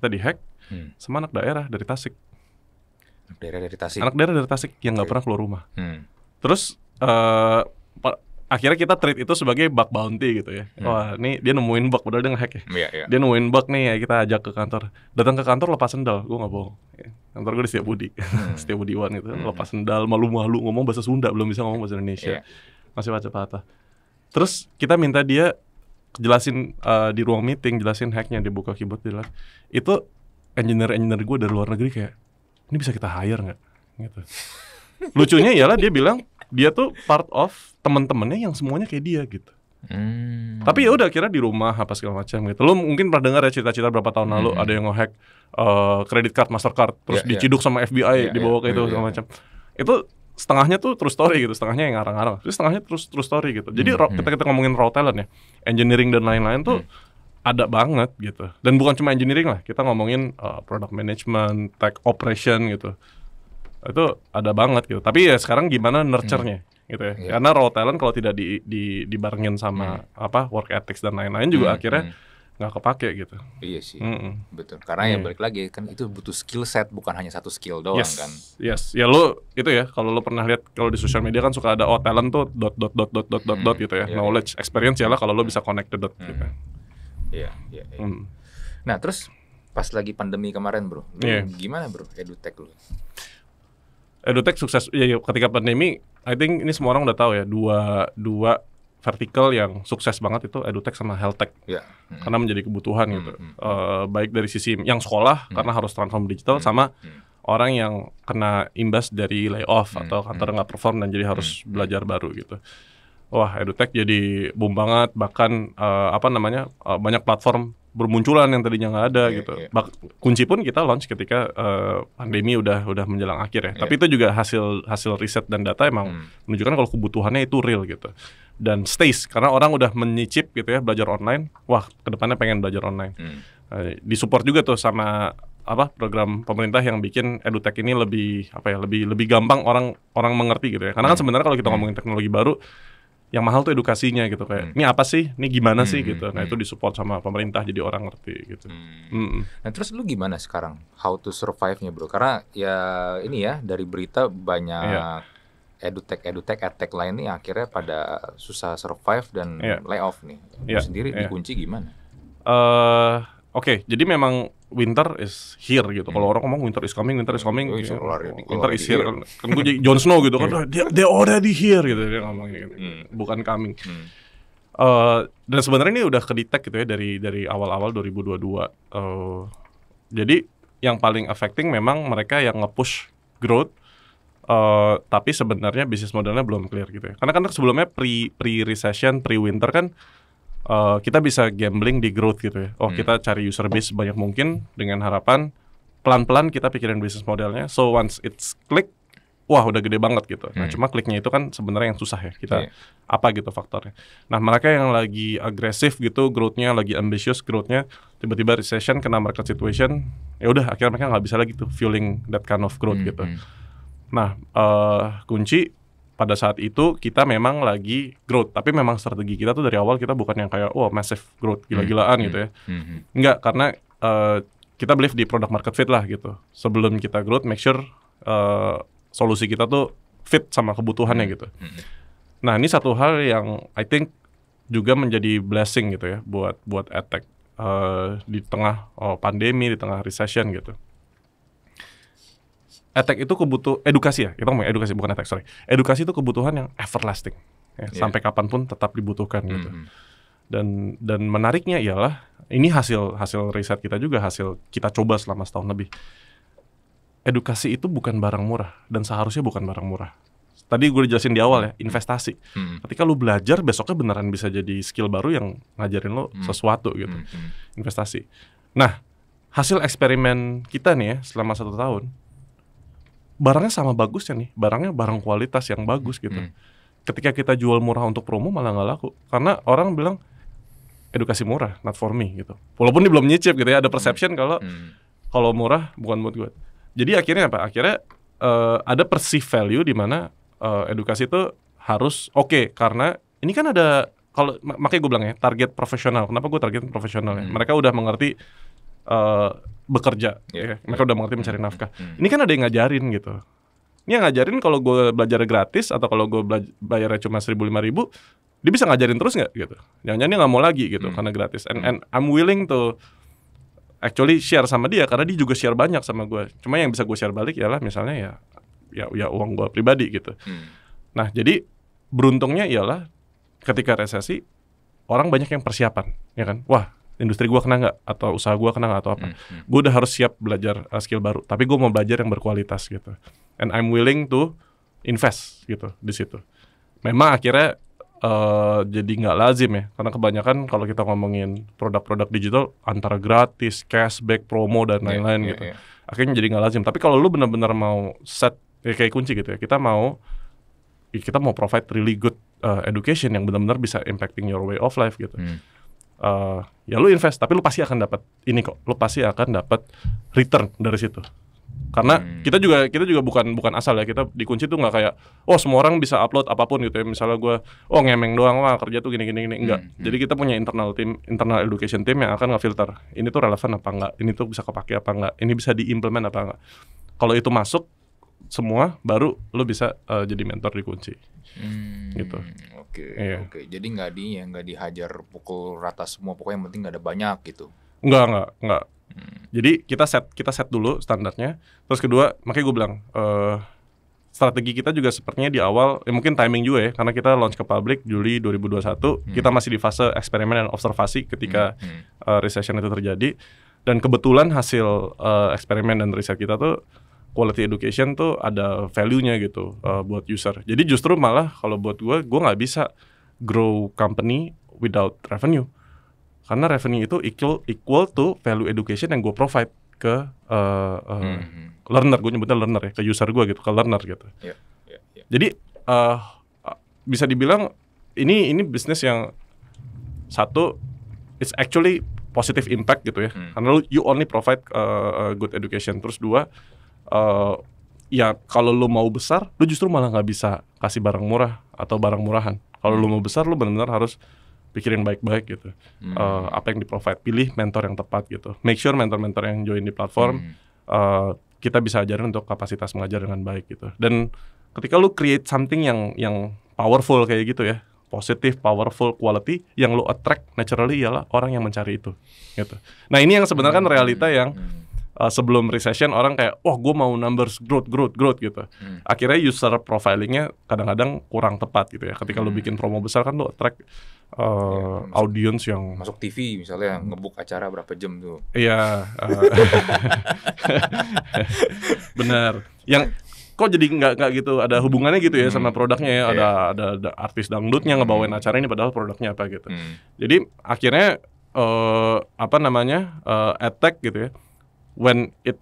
Kita dihack hmm. sama anak daerah dari Tasik. Anak daerah dari Tasik. Anak daerah dari Tasik yang nggak pernah keluar rumah. Hmm. Terus uh, akhirnya kita treat itu sebagai bug bounty gitu ya. Hmm. Wah, ini dia nemuin bug padahal dia ngehack ya. Yeah, yeah. Dia nemuin bug nih ya kita ajak ke kantor. Datang ke kantor lepas sendal, Gue nggak bohong. Kantor gue di Setiabudi. Hmm. Setiabudi one gitu. Hmm. Lepas sendal malu-malu ngomong bahasa Sunda, belum bisa ngomong bahasa Indonesia. Yeah. Masih baca patah. Terus kita minta dia jelasin uh, di ruang meeting, jelasin hacknya, dia buka keyboard dia Itu engineer-engineer gue dari luar negeri kayak ini bisa kita hire nggak gitu lucunya ialah dia bilang dia tuh part of teman-temannya yang semuanya kayak dia gitu Hmm. Tapi ya udah kira di rumah apa segala macam gitu. Lo mungkin pernah dengar ya cerita-cerita berapa tahun lalu hmm. ada yang ngehack kredit eh, uh, card Mastercard terus yeah, ya. diciduk yeah. sama FBI yeah, dibawa yeah, ke ya. itu yeah, segala ya. macam. Itu setengahnya tuh terus story gitu, setengahnya yang ngarang-ngarang. Terus setengahnya terus true story gitu. Jadi hmm. hmm. kita kita ngomongin raw talent ya, engineering dan lain-lain tuh hmm ada banget gitu. Dan bukan cuma engineering lah, kita ngomongin uh, product management, tech operation gitu. Itu ada banget gitu. Tapi ya sekarang gimana nurture hmm. gitu ya. Yeah. Karena raw talent kalau tidak di, di dibarengin sama hmm. apa work ethics dan lain-lain juga hmm. akhirnya hmm nggak kepake gitu. Iya sih, mm -mm. betul. Karena ya mm. yang balik lagi kan itu butuh skill set, bukan hanya satu skill doang yes. kan. Yes, ya lo itu ya kalau lo pernah lihat kalau di sosial media kan suka ada oh talent tuh dot dot dot dot dot dot, dot hmm. gitu ya, yeah, iya. knowledge, experience ya lah kalau lo hmm. bisa connected dot mm. gitu. Hmm. Iya, iya. iya. Hmm. Nah, terus pas lagi pandemi kemarin, Bro. Yeah. Gimana, Bro? EduTech lu? EduTech sukses ya ketika pandemi, I think ini semua orang udah tahu ya, dua dua vertikal yang sukses banget itu edutech sama health tech, mm. Iya. karena menjadi kebutuhan hmm. gitu Hmm. Uh, baik dari sisi yang sekolah hmm. karena harus transform digital hmm. sama hmm orang yang kena imbas dari layoff hmm, atau kantor hmm. nggak perform dan jadi harus hmm, belajar baru gitu wah edutech jadi boom banget bahkan uh, apa namanya uh, banyak platform bermunculan yang tadinya nggak ada yeah, gitu. Yeah. kunci pun kita launch ketika uh, pandemi udah udah menjelang akhir ya. Yeah. Tapi itu juga hasil hasil riset dan data emang hmm. menunjukkan kalau kebutuhannya itu real gitu. Dan stays karena orang udah menyicip gitu ya belajar online. Wah, kedepannya pengen belajar online. Hmm. Uh, disupport juga tuh sama apa program pemerintah yang bikin edutech ini lebih apa ya lebih lebih gampang orang orang mengerti gitu ya karena kan hmm. sebenarnya kalau kita hmm. ngomongin teknologi baru yang mahal tuh edukasinya gitu kayak hmm. ini hmm. apa sih ini gimana hmm, sih gitu nah hmm, itu hmm. disupport sama pemerintah jadi orang ngerti gitu hmm. Hmm. nah terus lu gimana sekarang how to survive nya bro karena ya ini ya dari berita banyak yeah. edutech edutech edtech lain nih akhirnya pada susah survive dan yeah. layoff nih lu yeah. sendiri yeah. dikunci gimana uh, oke okay. jadi memang winter is here gitu. Kalau hmm. orang ngomong winter is coming, winter is coming, winter, gitu. winter is gitu. here. Kan, kan gue Jon Snow gitu kan, iya. dia they already here gitu dia ngomong gitu. Hmm. Bukan coming. Hmm. Uh, dan sebenarnya ini udah kedetek gitu ya dari dari awal-awal 2022. Uh, eh, jadi yang paling affecting memang mereka yang nge-push growth uh, tapi sebenarnya bisnis modelnya belum clear gitu ya. Karena kan sebelumnya pre pre recession, pre winter kan Eh, kita bisa gambling di growth gitu ya. Oh, hmm. kita cari user base banyak mungkin dengan harapan pelan-pelan kita pikirin bisnis modelnya. So once it's click, wah udah gede banget gitu. Nah, hmm. Nah, cuma kliknya itu kan sebenarnya yang susah ya. Kita yeah. apa gitu faktornya. Nah, mereka yang lagi agresif gitu growth-nya, lagi ambitious growth-nya, tiba-tiba recession kena market situation, ya udah akhirnya mereka nggak bisa lagi tuh fueling that kind of growth hmm. gitu. Hmm. Nah, uh, kunci pada saat itu kita memang lagi growth tapi memang strategi kita tuh dari awal kita bukan yang kayak wah oh, massive growth hmm, gila-gilaan hmm. gitu ya hmm. enggak hmm. karena uh, kita believe di product market fit lah gitu sebelum kita growth make sure uh, solusi kita tuh fit sama kebutuhannya hmm, gitu hmm. nah ini satu hal yang I think juga menjadi blessing gitu ya buat buat attack uh, eh, di tengah oh, pandemi di tengah recession gitu attack itu kebutuh edukasi ya kita ngomong edukasi bukan attack sorry edukasi itu kebutuhan yang everlasting ya, yeah. sampai kapanpun tetap dibutuhkan mm -hmm. gitu hmm. dan dan menariknya ialah ini hasil hasil riset kita juga hasil kita coba selama setahun lebih edukasi itu bukan barang murah dan seharusnya bukan barang murah tadi gue jelasin di awal ya hmm. investasi hmm. ketika lu belajar besoknya beneran bisa jadi skill baru yang ngajarin lo hmm. sesuatu gitu hmm, hmm. investasi nah hasil eksperimen kita nih ya selama satu tahun barangnya sama bagusnya nih barangnya barang kualitas yang bagus gitu hmm. ketika kita jual murah untuk promo malah nggak laku karena orang bilang edukasi murah not for me gitu walaupun dia belum nyicip gitu ya ada hmm. perception kalau hmm. kalau murah bukan buat gue jadi akhirnya apa akhirnya uh, ada perceived value di mana uh, edukasi itu harus oke okay, karena ini kan ada kalau makanya gue bilang ya target profesional kenapa gue target profesional ya? hmm. mereka udah mengerti Eh, bekerja. Yeah. Ya. Iya, iya. Mereka udah mengerti mencari hmm, nafkah. Hmm, hmm. Ini kan ada yang ngajarin gitu. Ini yang ngajarin kalau gue belajar gratis atau kalau gue bayarnya cuma seribu lima ribu, dia bisa ngajarin terus nggak gitu? Jangan-jangan nggak mau lagi gitu hmm. karena gratis. And, hmm. and I'm willing to actually share sama dia karena dia juga share banyak sama gue. Cuma yang bisa gue share balik ialah misalnya ya ya ya uang gue pribadi gitu. Hmm. Nah jadi beruntungnya ialah ketika resesi orang banyak yang persiapan ya kan. Wah industri gue kena nggak atau usaha gue kena nggak atau apa. Hmm, hmm. Gue udah harus siap belajar uh, skill baru. Tapi gue mau belajar yang berkualitas gitu. And I'm willing to invest gitu di situ. Memang akhirnya uh, jadi nggak lazim ya, karena kebanyakan kalau kita ngomongin produk-produk digital antara gratis, cashback, promo dan iya, lain-lain yeah, gitu. Yeah, yeah. Akhirnya jadi nggak lazim. Tapi kalau lu benar-benar mau set ya kayak kunci gitu ya, kita mau ya kita mau provide really good uh, education yang benar-benar bisa impacting your way of life gitu. Hmm uh, ya lu invest tapi lu pasti akan dapat ini kok lu pasti akan dapat return dari situ karena hmm. kita juga kita juga bukan bukan asal ya kita dikunci tuh nggak kayak oh semua orang bisa upload apapun gitu ya misalnya gue oh ngemeng doang wah kerja tuh gini gini gini enggak hmm, hmm. jadi kita punya internal tim internal education team yang akan ngefilter ini tuh relevan apa enggak ini tuh bisa kepake apa enggak ini bisa diimplement apa enggak kalau itu masuk semua baru lo bisa uh, jadi mentor dikunci hmm, gitu oke okay, iya. yeah. oke okay. jadi nggak di yang nggak dihajar pukul rata semua pokoknya yang penting nggak ada banyak gitu nggak nggak nggak hmm. jadi kita set kita set dulu standarnya terus kedua makanya gue bilang uh, strategi kita juga sepertinya di awal ya mungkin timing juga ya karena kita launch ke publik Juli 2021 hmm. kita masih di fase eksperimen dan observasi ketika hmm. Hmm. Uh, recession itu terjadi dan kebetulan hasil uh, eksperimen dan riset kita tuh quality education tuh ada value-nya gitu uh, buat user. Jadi justru malah kalau buat gue, gue nggak bisa grow company without revenue. Karena revenue itu equal equal to value education yang gue provide ke uh, uh, hmm. learner, gue nyebutnya learner ya, ke user gue gitu, ke learner gitu. Yeah, yeah, yeah. Jadi uh, bisa dibilang ini ini bisnis yang satu it's actually positive impact gitu ya. mm. Karena lu you only provide uh, good education. Terus dua uh, ya kalau lu mau besar, lu justru malah nggak bisa kasih barang murah atau barang murahan. Kalau lo lu mau besar, lu benar-benar harus pikirin baik-baik gitu. Hmm. Uh, apa yang di provide, pilih mentor yang tepat gitu. Make sure mentor-mentor yang join di platform hmm. uh, kita bisa ajarin untuk kapasitas mengajar dengan baik gitu. Dan ketika lu create something yang yang powerful kayak gitu ya, positif, powerful quality yang lu attract naturally ialah orang yang mencari itu gitu. Nah, ini yang sebenarnya kan hmm. realita yang hmm uh, sebelum recession orang kayak wah oh, gue mau numbers growth growth growth gitu hmm. akhirnya user profilingnya kadang-kadang kurang tepat gitu ya ketika hmm. lo bikin promo besar kan lo track uh, eh, ya, audience yang masuk TV misalnya hmm. ngebuk acara berapa jam tuh iya uh, benar yang kok jadi nggak nggak gitu ada hubungannya gitu ya hmm. sama produknya ya yeah. ada, ada artis dangdutnya hmm. ngebawain acara ini padahal produknya apa gitu hmm. jadi akhirnya uh, apa namanya uh, attack gitu ya when it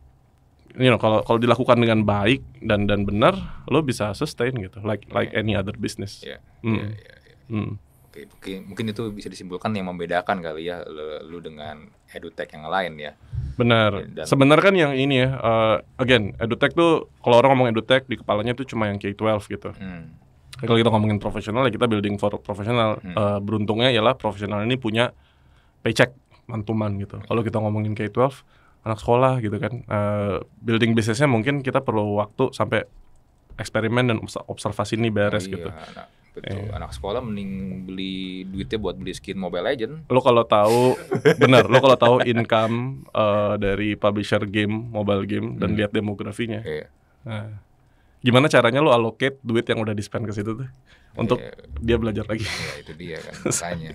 you know kalau kalau dilakukan dengan baik dan dan benar lo bisa sustain gitu like like any other business yeah. Mm. Yeah, yeah, yeah. Mm. Oke, mungkin mungkin itu bisa disimpulkan yang membedakan kali ya lu, lu dengan edutech yang lain ya benar dan... sebenarnya kan yang ini ya uh, again edutech tuh kalau orang ngomong edutech di kepalanya tuh cuma yang K12 gitu hmm. kalau kita ngomongin profesional ya kita building for profesional hmm. uh, beruntungnya ialah profesional ini punya paycheck mantuman gitu kalau kita ngomongin K12 anak sekolah gitu kan uh, building bisnisnya mungkin kita perlu waktu sampai eksperimen dan observasi ini beres gitu. iya, gitu anak, betul eh. anak sekolah mending beli duitnya buat beli skin Mobile Legend lo kalau tahu bener lo kalau tahu income uh, dari publisher game mobile game hmm. dan lihat demografinya iya. nah, gimana caranya lo allocate duit yang udah di spend ke situ tuh untuk yeah. dia belajar lagi. yeah, itu dia kan makanya.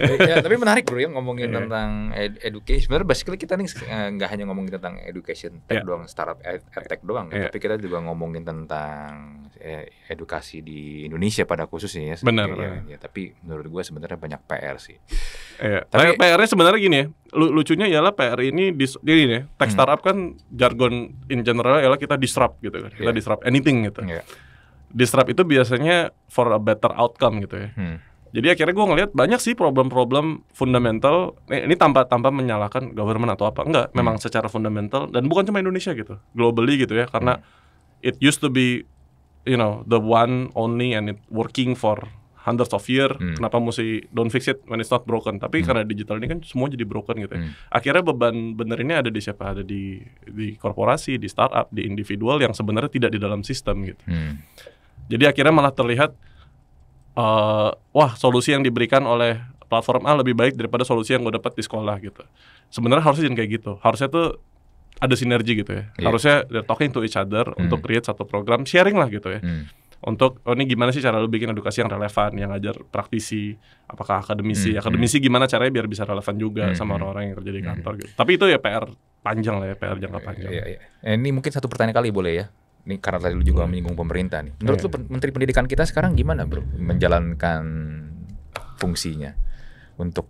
Eh, ya, tapi menarik bro ya ngomongin yeah. tentang ed education. Sebenarnya basically kita nih eh, nggak hanya ngomongin tentang education tech yeah. doang, startup eh, ed tech doang, yeah. tapi kita juga ngomongin tentang eh, edukasi di Indonesia pada khususnya ya. Benar. Ya, ya, tapi menurut gue sebenarnya banyak PR sih. Yeah. Tapi PR-nya sebenarnya gini ya. Lucunya ialah PR ini di ini nih, tech hmm. startup kan jargon in general ialah kita disrupt gitu kan. Kita yeah. disrupt anything gitu. Yeah disrupt itu biasanya for a better outcome gitu ya. Hmm. Jadi akhirnya gue ngelihat banyak sih problem-problem fundamental. Eh, ini tanpa tanpa menyalahkan government atau apa enggak. Hmm. Memang secara fundamental dan bukan cuma Indonesia gitu, globally gitu ya. Karena hmm. it used to be, you know, the one only and it working for hundreds of year. Hmm. Kenapa mesti don't fix it when it's not broken? Tapi hmm. karena digital ini kan semua jadi broken gitu. ya. Hmm. Akhirnya beban bener ini ada di siapa? Ada di di korporasi, di startup, di individual yang sebenarnya tidak di dalam sistem gitu. Hmm. Jadi akhirnya malah terlihat uh, wah solusi yang diberikan oleh platform A lebih baik daripada solusi yang gue dapat di sekolah gitu. Sebenarnya harusnya jangan kayak gitu. Harusnya tuh ada sinergi gitu ya. Yeah. Harusnya they're talking to each other hmm. untuk create satu program sharing lah gitu ya. Hmm. Untuk oh ini gimana sih cara lu bikin edukasi yang relevan, yang ngajar praktisi, apakah akademisi, hmm. akademisi gimana caranya biar bisa relevan juga hmm. sama orang-orang yang kerja di hmm. kantor hmm. gitu. Tapi itu ya PR panjang lah ya, PR jangka iya, panjang. Ya, Ini mungkin satu pertanyaan kali boleh ya? ini karena tadi lu juga hmm. menyinggung pemerintah nih. Menurut yeah. lu Menteri Pendidikan kita sekarang gimana, Bro? Menjalankan fungsinya untuk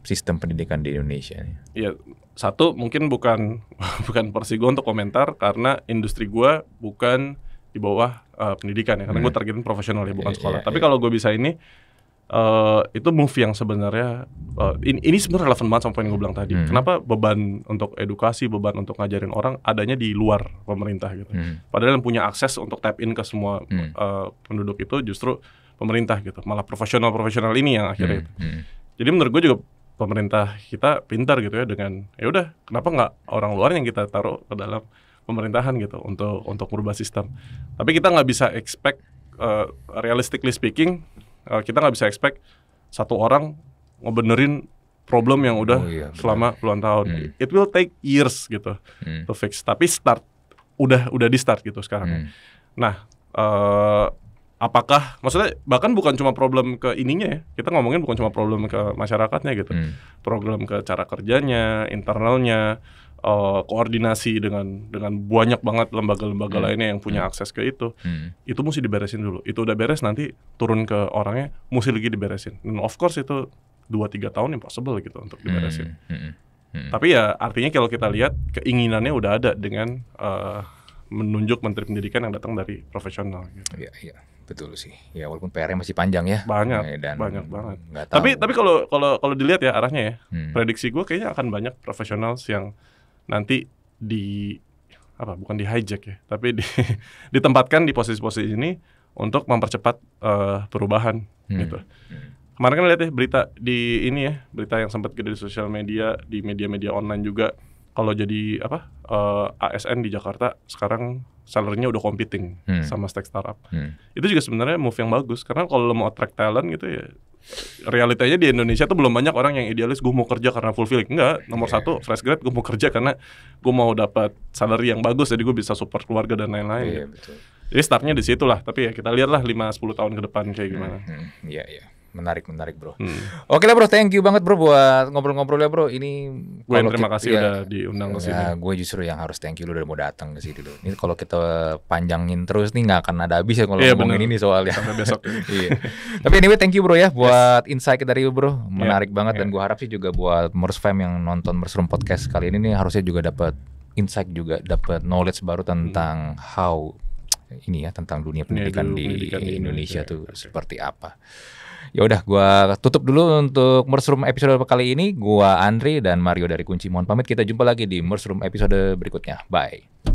sistem pendidikan di Indonesia Iya, satu mungkin bukan bukan persi gua untuk komentar karena industri gua bukan di bawah uh, pendidikan ya karena hmm. gua targetin profesional ya bukan iya, sekolah. Yeah, Tapi yeah. kalau gua bisa ini Eh, itu move yang sebenarnya uh, ini, ini sebenarnya relevan banget sama yang gue bilang tadi. Hmm. Kenapa beban untuk edukasi, beban untuk ngajarin orang adanya di luar pemerintah gitu. Hmm. Padahal yang punya akses untuk tap in ke semua hmm. uh, penduduk itu justru pemerintah gitu. Malah profesional-profesional ini yang akhirnya hmm. Gitu. Hmm. Jadi menurut gue juga pemerintah kita pintar gitu ya dengan ya udah kenapa nggak orang luar yang kita taruh ke dalam pemerintahan gitu untuk untuk merubah sistem. Tapi kita nggak bisa expect uh, realistically speaking Eh, kita nggak bisa expect satu orang ngebenerin problem yang udah oh, iya, selama puluhan tahun. Hmm. It will take years gitu hmm. to fix. Tapi start udah udah di start gitu sekarang. Hmm. Nah, uh, apakah maksudnya bahkan bukan cuma problem ke ininya ya. Kita ngomongin bukan cuma problem ke masyarakatnya gitu. Hmm. Problem ke cara kerjanya, internalnya, uh, koordinasi dengan dengan banyak banget lembaga-lembaga hmm. lainnya yang punya hmm. akses ke itu hmm. itu mesti diberesin dulu itu udah beres nanti turun ke orangnya mesti lagi diberesin dan of course itu dua tiga tahun impossible gitu untuk diberesin hmm. Hmm. Hmm. tapi ya artinya kalau kita lihat keinginannya udah ada dengan uh, menunjuk menteri pendidikan yang datang dari profesional gitu. Iya, iya betul sih. Ya walaupun PR-nya masih panjang ya. Banyak. Eh, dan banyak banget. Tapi tapi kalau kalau kalau dilihat ya arahnya ya, hmm. prediksi gue kayaknya akan banyak profesional yang nanti di apa bukan di hijack ya tapi di, ditempatkan di posisi-posisi ini untuk mempercepat uh, perubahan hmm. gitu hmm. kemarin kan lihat ya berita di ini ya berita yang sempat gede di sosial media di media-media online juga kalau jadi apa uh, eh, ASN di Jakarta sekarang salernya udah competing hmm. sama tech startup hmm. itu juga sebenarnya move yang bagus karena kalau lo mau attract talent gitu ya realitanya di Indonesia tuh belum banyak orang yang idealis gue mau kerja karena fulfilling enggak nomor yeah. satu iya. fresh grad gue mau kerja karena gue mau dapat salary yang bagus jadi gue bisa support keluarga dan lain-lain yeah, betul. jadi startnya di situ lah tapi ya kita lihatlah 5-10 tahun ke depan kayak hmm, gimana iya hmm, iya yeah menarik menarik bro. Hmm. Oke lah bro, thank you banget bro buat ngobrol ngobrol ya bro. Ini gue yang terima kita, kasih ya, udah diundang ke ya, sini. Ya, gue justru yang harus thank you lu udah mau datang ke sini lo. Ini kalau kita panjangin terus nih nggak akan ada habis ya kalau yeah, ngomongin bener. ini soalnya. Sampai besok. Ya. iya. Tapi anyway thank you bro ya buat yes. insight dari lu bro. Iya. Menarik yeah, banget yeah. dan iya. gue harap sih juga buat Mers Fam yang nonton berseru Podcast kali ini nih harusnya juga dapat insight juga dapat knowledge baru tentang hmm. how ini ya tentang dunia pendidikan, ya, di, pendidikan di Indonesia, Indonesia tuh okay. seperti apa. Ya udah gua tutup dulu untuk Mersroom episode kali ini. Gua Andri dan Mario dari Kunci. Mohon pamit kita jumpa lagi di Mersroom episode berikutnya. Bye.